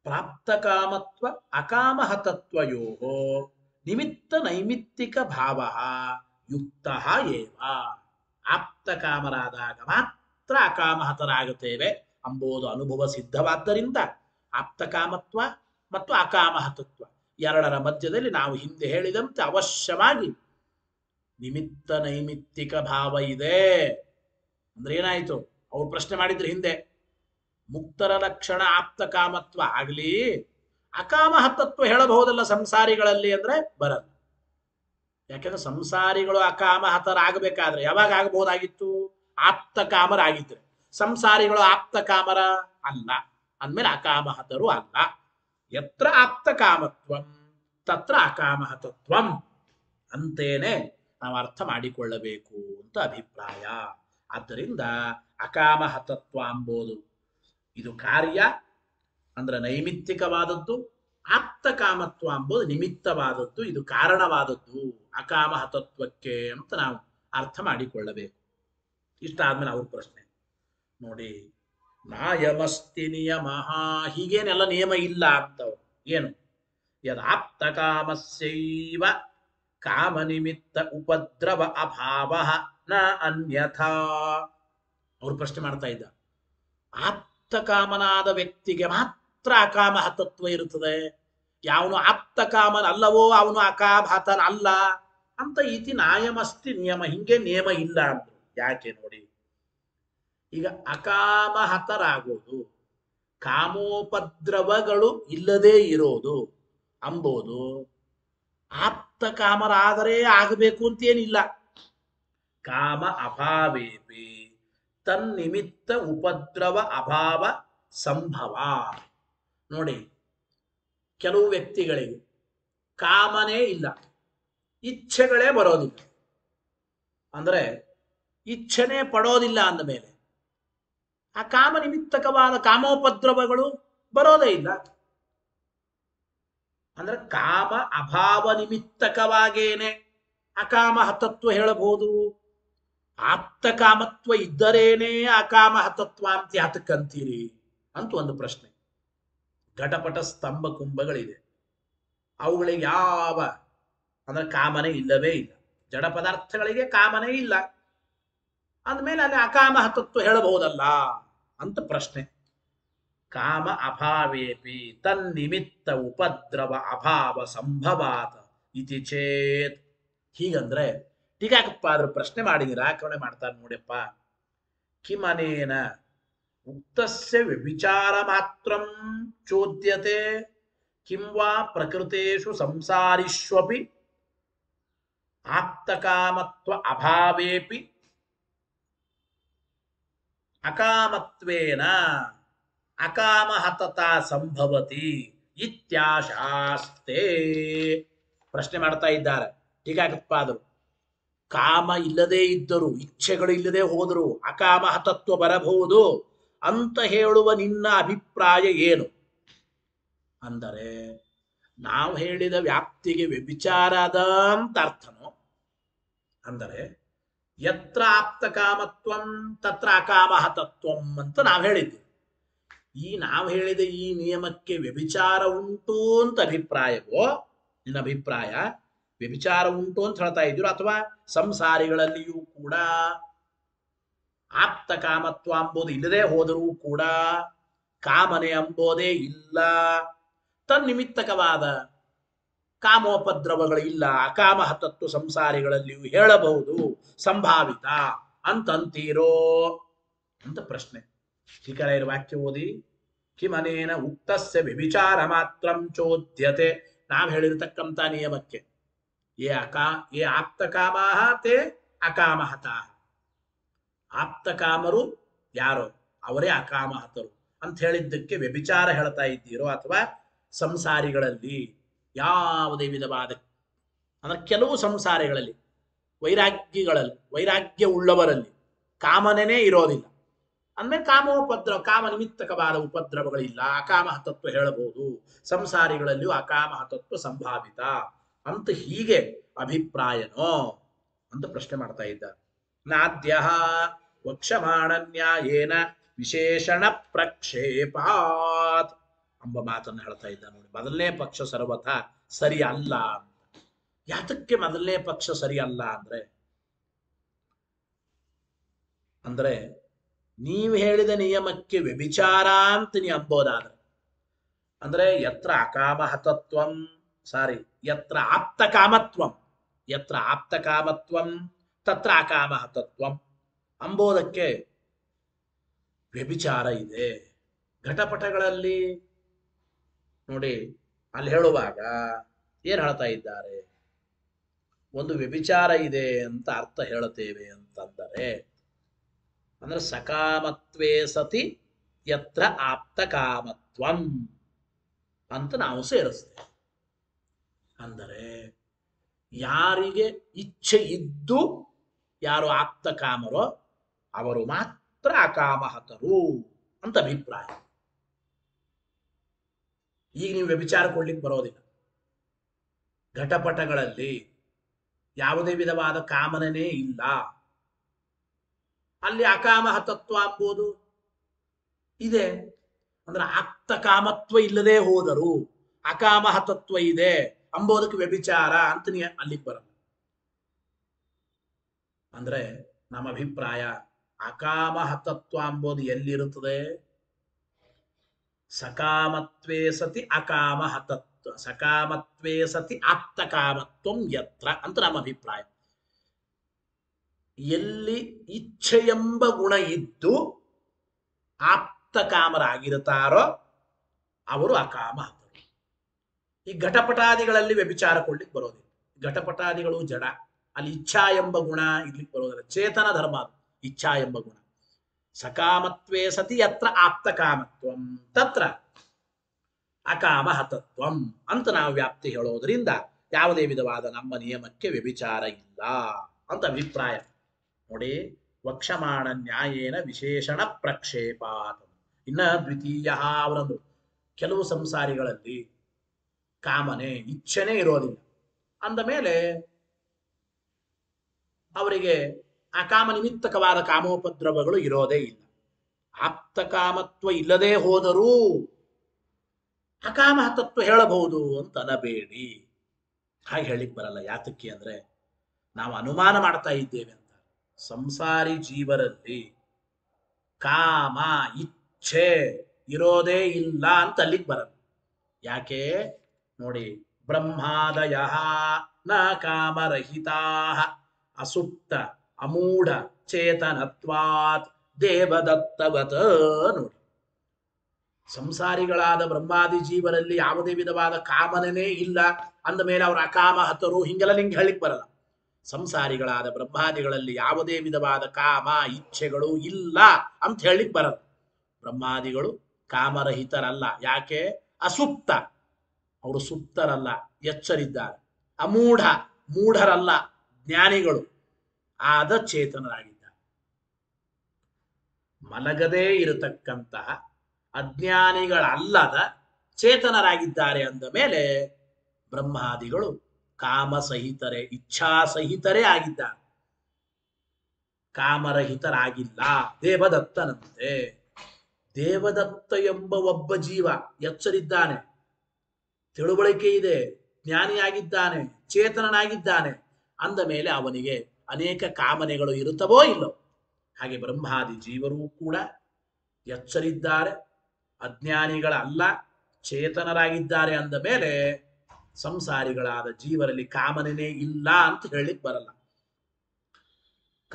ಪ್ರಾಪ್ತಕಾಮತ್ವ ಅಕಾಮಹತತ್ವಯೋ ನಿಮಿತ್ತ ನೈಮಿತ್ತಿಕ ಭಾವ ಯುಕ್ತ ಏವ ಆಪ್ತಕಾಮರಾದಾಗ ಮಾತ್ರ ಅಕಾಮಹತರಾಗುತ್ತೇವೆ ಅಂಬುದು ಅನುಭವ ಸಿದ್ಧವಾದ್ದರಿಂದ ಆಪ್ತಕಾಮತ್ವ ಮತ್ತು ಅಕಾಮಹತತ್ವ ಎರಡರ ಮಧ್ಯದಲ್ಲಿ ನಾವು ಹಿಂದೆ ಹೇಳಿದಂತೆ ಅವಶ್ಯವಾಗಿ ನಿಮಿತ್ತ ನೈಮಿತ್ತಿಕ ಭಾವ ಇದೆ ಅಂದ್ರೆ ಏನಾಯಿತು ಅವ್ರು ಪ್ರಶ್ನೆ ಮಾಡಿದ್ರು ಹಿಂದೆ ಮುಕ್ತರ ಲಕ್ಷಣ ಆಪ್ತ ಕಾಮತ್ವ ಆಗಲಿ ಅಕಾಮಹ ತತ್ವ ಹೇಳಬಹುದಲ್ಲ ಸಂಸಾರಿಗಳಲ್ಲಿ ಅಂದ್ರೆ ಬರಲ್ಲ ಯಾಕೆಂದ್ರೆ ಸಂಸಾರಿಗಳು ಅಕಾಮಹತರಾಗಬೇಕಾದ್ರೆ ಯಾವಾಗ ಆಗಬಹುದಾಗಿತ್ತು ಆಪ್ತ ಕಾಮರಾಗಿದ್ರೆ ಸಂಸಾರಿಗಳು ಆಪ್ತ ಕಾಮರ ಅಲ್ಲ ಅಂದ್ಮೇಲೆ ಅಕಾಮಹತರು ಅಲ್ಲ ಯತ್ರ ಆಪ್ತ ಕಾಮತ್ವಂ ತತ್ರ ಅಕಾಮಹತತ್ವಂ ಅಂತೇನೆ ನಾವು ಅರ್ಥ ಮಾಡಿಕೊಳ್ಳಬೇಕು ಅಂತ ಅಭಿಪ್ರಾಯ ಆದ್ದರಿಂದ ಅಕಾಮಹತತ್ವ ಅಂಬೋದು ಇದು ಕಾರ್ಯ ಅಂದ್ರೆ ನೈಮಿತ್ತಿಕವಾದದ್ದು ಆಪ್ತ ಕಾಮತ್ವ ಅಂಬುದು ನಿಮಿತ್ತವಾದದ್ದು ಇದು ಕಾರಣವಾದದ್ದು ಅಕಾಮಹತತ್ವಕ್ಕೆ ತತ್ವಕ್ಕೆ ಅಂತ ನಾವು ಅರ್ಥ ಮಾಡಿಕೊಳ್ಳಬೇಕು ಇಷ್ಟ ಆದ್ಮೇಲೆ ಅವ್ರ ಪ್ರಶ್ನೆ ನೋಡಿ ನಾಯಮಸ್ತಿ ನಿಯಮ ಹೀಗೇನೆಲ್ಲ ನಿಯಮ ಇಲ್ಲ ಅಂತವ್ ಏನು ಯದಾಪ್ತ ಕಾಮಸೈವ ಕಾಮ ನಿಮಿತ್ತ ಉಪದ್ರವ ಅಭಾವ ನ ಅನ್ಯಥಾ ಅವ್ರು ಪ್ರಶ್ನೆ ಮಾಡ್ತಾ ಇದ್ದ ಆಪ್ತ ಕಾಮನಾದ ವ್ಯಕ್ತಿಗೆ ಮಾತ್ರ ಅಕಾಮಹತತ್ವ ತತ್ವ ಇರುತ್ತದೆ ಯಾವನು ಆಪ್ತ ಅಲ್ಲವೋ ಅವನು ಅಕಾಭಾತನ ಅಲ್ಲ ಅಂತ ಇತಿ ನಾಯಮಸ್ತಿ ನಿಯಮ ಹಿಂಗೆ ನಿಯಮ ಇಲ್ಲ ಅಂತ ಯಾಕೆ ನೋಡಿ ಈಗ ಅಕಾಮಹತರಾಗೋದು ಕಾಮೋಪದ್ರವಗಳು ಇಲ್ಲದೇ ಇರೋದು ಅಂಬೋದು ಆಪ್ತ ಕಾಮರಾದರೆ ಆಗಬೇಕು ಅಂತೇನಿಲ್ಲ ಕಾಮ ಅಭಾವೇಪೇ ತನ್ನಿಮಿತ್ತ ಉಪದ್ರವ ಅಭಾವ ಸಂಭವ ನೋಡಿ ಕೆಲವು ವ್ಯಕ್ತಿಗಳಿಗೆ ಕಾಮನೇ ಇಲ್ಲ ಇಚ್ಛೆಗಳೇ ಬರೋದಿಲ್ಲ ಅಂದರೆ ಇಚ್ಛೆನೆ ಪಡೋದಿಲ್ಲ ಅಂದಮೇಲೆ ಆ ಕಾಮ ನಿಮಿತ್ತಕವಾದ ಕಾಮೋಪದ್ರವಗಳು ಬರೋದೇ ಇಲ್ಲ ಅಂದ್ರೆ ಕಾಮ ಅಭಾವ ನಿಮಿತ್ತಕವಾಗೇನೆ ಅಕಾಮ ಹತತ್ವ ಹೇಳಬಹುದು ಆಪ್ತ ಕಾಮತ್ವ ಇದ್ದರೇನೇ ಅಕಾಮ ಹತತ್ವ ಅಂತ ಯಾತಕ್ಕಂತೀರಿ ಅಂತ ಒಂದು ಪ್ರಶ್ನೆ ಘಟಪಟ ಸ್ತಂಭ ಕುಂಭಗಳಿದೆ ಅವುಗಳಿಗೆ ಯಾವ ಅಂದ್ರೆ ಕಾಮನೆ ಇಲ್ಲವೇ ಇಲ್ಲ ಜಡ ಪದಾರ್ಥಗಳಿಗೆ ಕಾಮನೆ ಇಲ್ಲ ಅಂದಮೇಲೆ ಅಲ್ಲಿ ಅಕಾಮ ಹತತ್ವ ಹೇಳಬಹುದಲ್ಲ ಅಂತ ಪ್ರಶ್ನೆ ಕಾಮ ಅಭಾವೇಪಿ ತನ್ನಿಮಿತ್ತ ಉಪದ್ರವ ಅಭಾವ ಸಂಭವಾತ ಇತಿ ಚೇತ್ ಹೀಗಂದ್ರೆ ಟೀಕಾಕಪ್ಪ ಆದ್ರೆ ಪ್ರಶ್ನೆ ಮಾಡಿದ ರಾಕರಣೆ ಮಾಡ್ತಾರೆ ನೋಡಪ್ಪ ಕಿಮನೇನ ಉಕ್ತಸ್ಯ ವಿಚಾರ ಮಾತ್ರಂ ಚೋದ್ಯತೆ ಕಿಂವಾ ಪ್ರಕೃತೇಶು ಸಂಸಾರಿಷ್ವಪಿ ಆಪ್ತಕಾಮತ್ವ ಅಭಾವೇಪಿ ಅಕಾಮತ್ವೇನ ಅಕಾಮಹತತಾ ಸಂಭವತಿ ಇತ್ಯಾಶಾಸ್ತೆ ಪ್ರಶ್ನೆ ಮಾಡ್ತಾ ಇದ್ದಾರೆ ಟೀಕಾಕೃತ್ಪಾದರು ಕಾಮ ಇಲ್ಲದೇ ಇದ್ದರು ಇಚ್ಛೆಗಳು ಇಲ್ಲದೆ ಹೋದರು ಅಕಾಮಹ ತತ್ವ ಬರಬಹುದು ಅಂತ ಹೇಳುವ ನಿನ್ನ ಅಭಿಪ್ರಾಯ ಏನು ಅಂದರೆ ನಾವು ಹೇಳಿದ ವ್ಯಾಪ್ತಿಗೆ ವ್ಯಭಿಚಾರದ ಅಂತ ಅರ್ಥನು ಅಂದರೆ ಯತ್ರ ಆಪ್ತ ಕಾಮತ್ವಂ ತತ್ರ ಅಕಾಮ ತತ್ವಂ ಅಂತ ನಾವು ಹೇಳಿದ್ದೆ ಈ ನಾವು ಹೇಳಿದ ಈ ನಿಯಮಕ್ಕೆ ವ್ಯಭಿಚಾರ ಉಂಟು ಅಂತ ಅಭಿಪ್ರಾಯವೋ ನಿನ್ನ ಅಭಿಪ್ರಾಯ ವ್ಯಭಿಚಾರ ಉಂಟು ಅಂತ ಹೇಳ್ತಾ ಇದ್ರು ಅಥವಾ ಸಂಸಾರಿಗಳಲ್ಲಿಯೂ ಕೂಡ ಆಪ್ತ ಕಾಮತ್ವ ಅಂಬೋದು ಇಲ್ಲದೆ ಹೋದರೂ ಕೂಡ ಕಾಮನೆ ಅಂಬೋದೇ ಇಲ್ಲ ತನ್ನಿಮಿತ್ತಕವಾದ ಕಾಮೋಪದ್ರವಗಳು ಇಲ್ಲ ಅಕಾಮ ತತ್ವ ಸಂಸಾರಿಗಳಲ್ಲಿಯೂ ಹೇಳಬಹುದು ಸಂಭಾವಿತ ಅಂತಂತೀರೋ ಅಂತ ಪ್ರಶ್ನೆ ಶ್ರೀಕರ ವಾಕ್ಯ ಓದಿ ಕಿಮನೇನ ಉಕ್ತಸ್ಯ ವ್ಯಭಿಚಾರ ಮಾತ್ರ ಚೋದ್ಯತೆ ನಾವು ಹೇಳಿರತಕ್ಕಂಥ ನಿಯಮಕ್ಕೆ ಏ ಅಕಾ ಏ ಆಪ್ತ ಕಾಮಾಹ ತೇ ಅಕಾಮಹತಾ ಆಪ್ತ ಕಾಮರು ಯಾರು ಅವರೇ ಅಕಾಮಹತರು ಅಂತ ಹೇಳಿದ್ದಕ್ಕೆ ವ್ಯಭಿಚಾರ ಹೇಳ್ತಾ ಇದ್ದೀರೋ ಅಥವಾ ಸಂಸಾರಿಗಳಲ್ಲಿ ಯಾವುದೇ ವಿಧವಾದ ಅಂದ್ರೆ ಕೆಲವು ಸಂಸಾರಿಗಳಲ್ಲಿ ವೈರಾಗ್ಯಗಳಲ್ಲಿ ವೈರಾಗ್ಯ ಉಳ್ಳವರಲ್ಲಿ ಕಾಮನೇ ಇರೋದಿಲ್ಲ ಅಂದಮೇಲೆ ಕಾಮೋಪದ್ರವ ಕಾಮ ನಿಮಿತ್ತಕವಾದ ಉಪದ್ರವಗಳಿಲ್ಲ ಅಕಾಮಹತತ್ವ ಹೇಳಬಹುದು ಸಂಸಾರಿಗಳಲ್ಲಿಯೂ ಅಕಾಮಹತತ್ವ ಸಂಭಾವಿತ ಅಂತ ಹೀಗೆ ಅಭಿಪ್ರಾಯನೋ ಅಂತ ಪ್ರಶ್ನೆ ಮಾಡ್ತಾ ಇದ್ದ ನಾದ್ಯ ವಕ್ಷಮಾಣನ್ಯಾಯೇನ ವಿಶೇಷಣ ಪ್ರಕ್ಷೇಪಾತ್ ಎಂಬ ಮಾತನ್ನು ಹೇಳ್ತಾ ಇದ್ದ ನೋಡಿ ಮೊದಲನೇ ಪಕ್ಷ ಸರ್ವಥ ಸರಿ ಅಲ್ಲ ಯಾತಕ್ಕೆ ಮೊದಲನೇ ಪಕ್ಷ ಸರಿ ಅಲ್ಲ ಅಂದ್ರೆ ಅಂದ್ರೆ ನೀವು ಹೇಳಿದ ನಿಯಮಕ್ಕೆ ವ್ಯಭಿಚಾರ ಅಂತ ನೀ ಅಂಬೋದಾದ್ರೆ ಅಂದ್ರೆ ಯತ್ರ ಅಕಾಮಹತತ್ವಂ ಸಾರಿ ಯತ್ರ ಆಪ್ತಕಾಮತ್ವಂ ಯತ್ರ ಆಪ್ತ ಕಾಮತ್ವಂ ತತ್ರ ಅಕಾಮ ತತ್ವಂ ಅಂಬೋದಕ್ಕೆ ವ್ಯಭಿಚಾರ ಇದೆ ಘಟಪಟಗಳಲ್ಲಿ ನೋಡಿ ಅಲ್ಲಿ ಹೇಳುವಾಗ ಏನ್ ಹೇಳ್ತಾ ಇದ್ದಾರೆ ಒಂದು ವ್ಯಭಿಚಾರ ಇದೆ ಅಂತ ಅರ್ಥ ಹೇಳುತ್ತೇವೆ ಅಂತಂದರೆ ಅಂದ್ರೆ ಸಕಾಮತ್ವೇ ಸತಿ ಯತ್ರ ಆಪ್ತಕಾಮತ್ವಂ ಅಂತ ನಾವು ಸೇರಿಸ್ತೇವೆ ಅಂದರೆ ಯಾರಿಗೆ ಇಚ್ಛೆ ಇದ್ದು ಯಾರು ಆಪ್ತ ಕಾಮರೋ ಅವರು ಮಾತ್ರ ಅಕಾಮಹತರು ಅಂತ ಅಭಿಪ್ರಾಯ ಈಗ ನೀವು ವ್ಯಭಿಚಾರ ಕೊಡ್ಲಿಕ್ಕೆ ಬರೋದಿಲ್ಲ ಘಟಪಟಗಳಲ್ಲಿ ಯಾವುದೇ ವಿಧವಾದ ಕಾಮನೇ ಇಲ್ಲ ಅಲ್ಲಿ ಅಕಾಮಹ ತತ್ವ ಅಂಬೋದು ಇದೆ ಅಂದ್ರೆ ಆಪ್ತ ಕಾಮತ್ವ ಇಲ್ಲದೆ ಹೋದರು ಅಕಾಮಹ ತತ್ವ ಇದೆ ಅಂಬೋದಕ್ಕೆ ವ್ಯಭಿಚಾರ ಅಂತ ನೀ ಅಲ್ಲಿಗೆ ಬರ ಅಂದ್ರೆ ನಮ್ಮ ಅಭಿಪ್ರಾಯ ಹತತ್ವ ಅಂಬೋದು ಎಲ್ಲಿರುತ್ತದೆ ಸಕಾಮತ್ವೇ ಸತಿ ಹತತ್ವ ಸಕಾಮತ್ವೇ ಸತಿ ಆಪ್ತಕಾಮತ್ವಂ ಯತ್ರ ಅಂತ ನಮ್ಮ ಅಭಿಪ್ರಾಯ ಎಲ್ಲಿ ಇಚ್ಛೆ ಎಂಬ ಗುಣ ಇದ್ದು ಆಪ್ತಕಾಮರಾಗಿರುತ್ತಾರೋ ಅವರು ಅಕಾಮ ಈ ಘಟಪಟಾದಿಗಳಲ್ಲಿ ವ್ಯಭಿಚಾರ ಕೊಡ್ಲಿಕ್ಕೆ ಬರೋದಿಲ್ಲ ಘಟಪಟಾದಿಗಳು ಜಡ ಅಲ್ಲಿ ಇಚ್ಛಾ ಎಂಬ ಗುಣ ಇರ್ಲಿಕ್ಕೆ ಬರೋದಿಲ್ಲ ಚೇತನ ಧರ್ಮ ಇಚ್ಛಾ ಎಂಬ ಗುಣ ಸಕಾಮತ್ವೇ ಸತಿ ಯತ್ರ ಆಪ್ತ ಕಾಮತ್ವಂ ತತ್ರ ಅಕಾಮ ಹತತ್ವಂ ಅಂತ ನಾವು ವ್ಯಾಪ್ತಿ ಹೇಳೋದ್ರಿಂದ ಯಾವುದೇ ವಿಧವಾದ ನಮ್ಮ ನಿಯಮಕ್ಕೆ ವ್ಯಭಿಚಾರ ಇಲ್ಲ ಅಂತ ಅಭಿಪ್ರಾಯ ನೋಡಿ ವಕ್ಷಮಾಣ ನ್ಯಾಯೇನ ವಿಶೇಷಣ ಪ್ರಕ್ಷೇಪಾತ ಇನ್ನ ದ್ವಿತೀಯ ಅವರನ್ನು ಕೆಲವು ಸಂಸಾರಿಗಳಲ್ಲಿ ಕಾಮನೆ ಇಚ್ಛೆನೇ ಇರೋದಿಲ್ಲ ಅಂದ ಮೇಲೆ ಅವರಿಗೆ ಕಾಮ ನಿಮಿತ್ತಕವಾದ ಕಾಮೋಪದ್ರವಗಳು ಇರೋದೇ ಇಲ್ಲ ಆಪ್ತ ಕಾಮತ್ವ ಇಲ್ಲದೆ ಹೋದರೂ ಅಕಾಮ ತತ್ವ ಹೇಳಬಹುದು ಅಂತ ಅನ್ನಬೇಡಿ ಹಾಗೆ ಹೇಳಿಕ್ ಬರಲ್ಲ ಯಾತಕ್ಕೆ ಅಂದ್ರೆ ನಾವು ಅನುಮಾನ ಮಾಡ್ತಾ ಇದ್ದೇವೆ ಅಂತ ಸಂಸಾರಿ ಜೀವರಲ್ಲಿ ಕಾಮ ಇಚ್ಛೆ ಇರೋದೇ ಇಲ್ಲ ಅಂತ ಅಲ್ಲಿಗೆ ಬರಲ್ಲ ಯಾಕೆ ನೋಡಿ ಬ್ರಹ್ಮಾದಯ ನ ಕಾಮರಹಿತ ಅಸುಪ್ತ ಅಮೂಢ ಚೇತನತ್ವಾತ್ ದೇವದತ್ತವತ ನೋಡಿ ಸಂಸಾರಿಗಳಾದ ಬ್ರಹ್ಮಾದಿ ಜೀವರಲ್ಲಿ ಯಾವುದೇ ವಿಧವಾದ ಕಾಮನೇ ಇಲ್ಲ ಅಂದ ಮೇಲೆ ಅವರ ಅಕಾಮ ಹತರು ಹಿಂಗೆಲ್ಲ ನಿಂಗೆ ಹೇಳಿಕ್ ಬರಲ್ಲ ಸಂಸಾರಿಗಳಾದ ಬ್ರಹ್ಮಾದಿಗಳಲ್ಲಿ ಯಾವುದೇ ವಿಧವಾದ ಕಾಮ ಇಚ್ಛೆಗಳು ಇಲ್ಲ ಅಂತ ಹೇಳಿಕ್ ಬರಲ್ಲ ಬ್ರಹ್ಮಾದಿಗಳು ಕಾಮರಹಿತರಲ್ಲ ಯಾಕೆ ಅಸುಪ್ತ ಅವರು ಸುಪ್ತರಲ್ಲ ಎಚ್ಚರಿದ್ದಾರೆ ಅಮೂಢ ಮೂಢರಲ್ಲ ಜ್ಞಾನಿಗಳು ಆದ ಚೇತನರಾಗಿದ್ದಾರೆ ಮಲಗದೇ ಇರತಕ್ಕಂತಹ ಅಜ್ಞಾನಿಗಳಲ್ಲದ ಚೇತನರಾಗಿದ್ದಾರೆ ಅಂದ ಮೇಲೆ ಬ್ರಹ್ಮಾದಿಗಳು ಕಾಮಸಹಿತರೇ ಸಹಿತರೇ ಆಗಿದ್ದಾರೆ ಕಾಮರಹಿತರಾಗಿಲ್ಲ ದೇವದತ್ತನಂತೆ ದೇವದತ್ತ ಎಂಬ ಒಬ್ಬ ಜೀವ ಎಚ್ಚರಿದ್ದಾನೆ ತಿಳುವಳಿಕೆ ಇದೆ ಜ್ಞಾನಿಯಾಗಿದ್ದಾನೆ ಚೇತನನಾಗಿದ್ದಾನೆ ಅಂದ ಮೇಲೆ ಅವನಿಗೆ ಅನೇಕ ಕಾಮನೆಗಳು ಇರುತ್ತವೋ ಇಲ್ಲೋ ಹಾಗೆ ಬ್ರಹ್ಮಾದಿ ಜೀವರೂ ಕೂಡ ಎಚ್ಚರಿದ್ದಾರೆ ಅಜ್ಞಾನಿಗಳಲ್ಲ ಚೇತನರಾಗಿದ್ದಾರೆ ಅಂದ ಮೇಲೆ ಸಂಸಾರಿಗಳಾದ ಜೀವರಲ್ಲಿ ಕಾಮನೇ ಇಲ್ಲ ಅಂತ ಹೇಳಲಿಕ್ಕೆ ಬರಲ್ಲ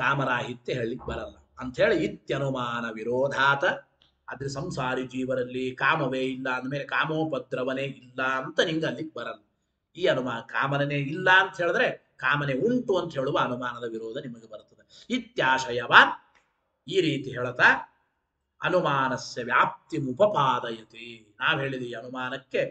ಕಾಮರಾಹಿತ್ಯ ಹೇಳಲಿಕ್ಕೆ ಬರಲ್ಲ ಅಂತ ಹೇಳಿ ಇತ್ಯನುಮಾನ ವಿರೋಧಾತ ಆದ್ರೆ ಸಂಸಾರಿ ಜೀವರಲ್ಲಿ ಕಾಮವೇ ಇಲ್ಲ ಅಂದಮೇಲೆ ಕಾಮೋಪದ್ರವನೇ ಇಲ್ಲ ಅಂತ ನಿಂಗೆ ಅಲ್ಲಿಗೆ ಬರಲ್ಲ ಈ ಅನುಮಾನ ಕಾಮನೇ ಇಲ್ಲ ಅಂತ ಹೇಳಿದ್ರೆ ಕಾಮನೆ ಉಂಟು ಅಂತ ಹೇಳುವ ಅನುಮಾನದ ವಿರೋಧ ನಿಮಗೆ ಬರ್ತದೆ ಇತ್ಯಾಶಯವಾನ್ ಈ ರೀತಿ ಹೇಳತಾ ಅನುಮಾನಸ್ಯ ವ್ಯಾಪ್ತಿ ಮುಪಪಾದಯತಿ ನಾವು ಹೇಳಿದ ಅನುಮಾನಕ್ಕೆ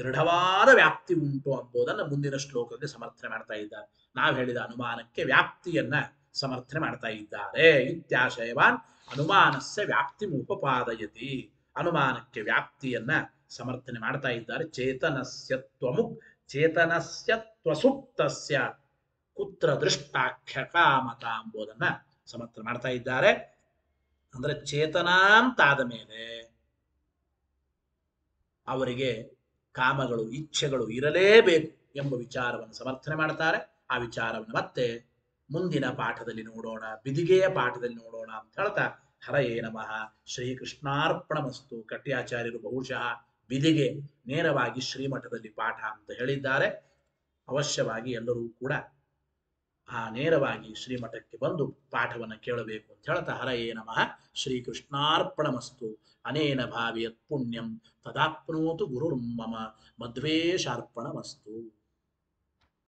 ದೃಢವಾದ ವ್ಯಾಪ್ತಿ ಉಂಟು ಎಂಬುದನ್ನು ಮುಂದಿನ ಶ್ಲೋಕದಲ್ಲಿ ಸಮರ್ಥನೆ ಮಾಡ್ತಾ ಇದ್ದಾರೆ ನಾವು ಹೇಳಿದ ಅನುಮಾನಕ್ಕೆ ವ್ಯಾಪ್ತಿಯನ್ನ ಸಮರ್ಥನೆ ಮಾಡ್ತಾ ಇದ್ದಾರೆ ಇತ್ಯಾಶಯವಾನ್ ಅನುಮಾನಸ್ಯ ವ್ಯಾಪ್ತಿ ಉಪಪಾದಯತಿ ಅನುಮಾನಕ್ಕೆ ವ್ಯಾಪ್ತಿಯನ್ನ ಸಮರ್ಥನೆ ಮಾಡ್ತಾ ಇದ್ದಾರೆ ಚೇತನಸ್ಯ ಚೇತನಸ್ಯತ್ವಸುಪ್ತಸ್ಯ ಕುತ್ರ ದೃಷ್ಟಾಖ್ಯ ಕಾಮತ ಎಂಬುದನ್ನ ಸಮರ್ಥನೆ ಮಾಡ್ತಾ ಇದ್ದಾರೆ ಅಂದ್ರೆ ಚೇತನಾಂತಾದ ಮೇಲೆ ಅವರಿಗೆ ಕಾಮಗಳು ಇಚ್ಛೆಗಳು ಇರಲೇಬೇಕು ಎಂಬ ವಿಚಾರವನ್ನು ಸಮರ್ಥನೆ ಮಾಡ್ತಾರೆ ಆ ವಿಚಾರವನ್ನು ಮತ್ತೆ ಮುಂದಿನ ಪಾಠದಲ್ಲಿ ನೋಡೋಣ ಬಿದಿಗೆಯ ಪಾಠದಲ್ಲಿ ನೋಡೋಣ ಅಂತ ಹೇಳ್ತಾ ಹರಯೇ ನಮಃ ಶ್ರೀಕೃಷ್ಣಾರ್ಪಣಮಸ್ತು ಕಟ್ಟಿಯಾಚಾರ್ಯರು ಬಹುಶಃ ಬಿದಿಗೆ ನೇರವಾಗಿ ಶ್ರೀಮಠದಲ್ಲಿ ಪಾಠ ಅಂತ ಹೇಳಿದ್ದಾರೆ ಅವಶ್ಯವಾಗಿ ಎಲ್ಲರೂ ಕೂಡ ಆ ನೇರವಾಗಿ ಶ್ರೀಮಠಕ್ಕೆ ಬಂದು ಪಾಠವನ್ನು ಕೇಳಬೇಕು ಅಂತ ಹೇಳ್ತಾ ಹರಯೇ ನಮಃ ಶ್ರೀಕೃಷ್ಣಾರ್ಪಣಮಸ್ತು ಅನೇನ ಭಾವಿಯತ್ ಪುಣ್ಯಂ ತದಾಪ್ನೋತು ಮಧ್ವೇಶಾರ್ಪಣ ಮಧ್ವೇಶಾರ್ಪಣಮಸ್ತು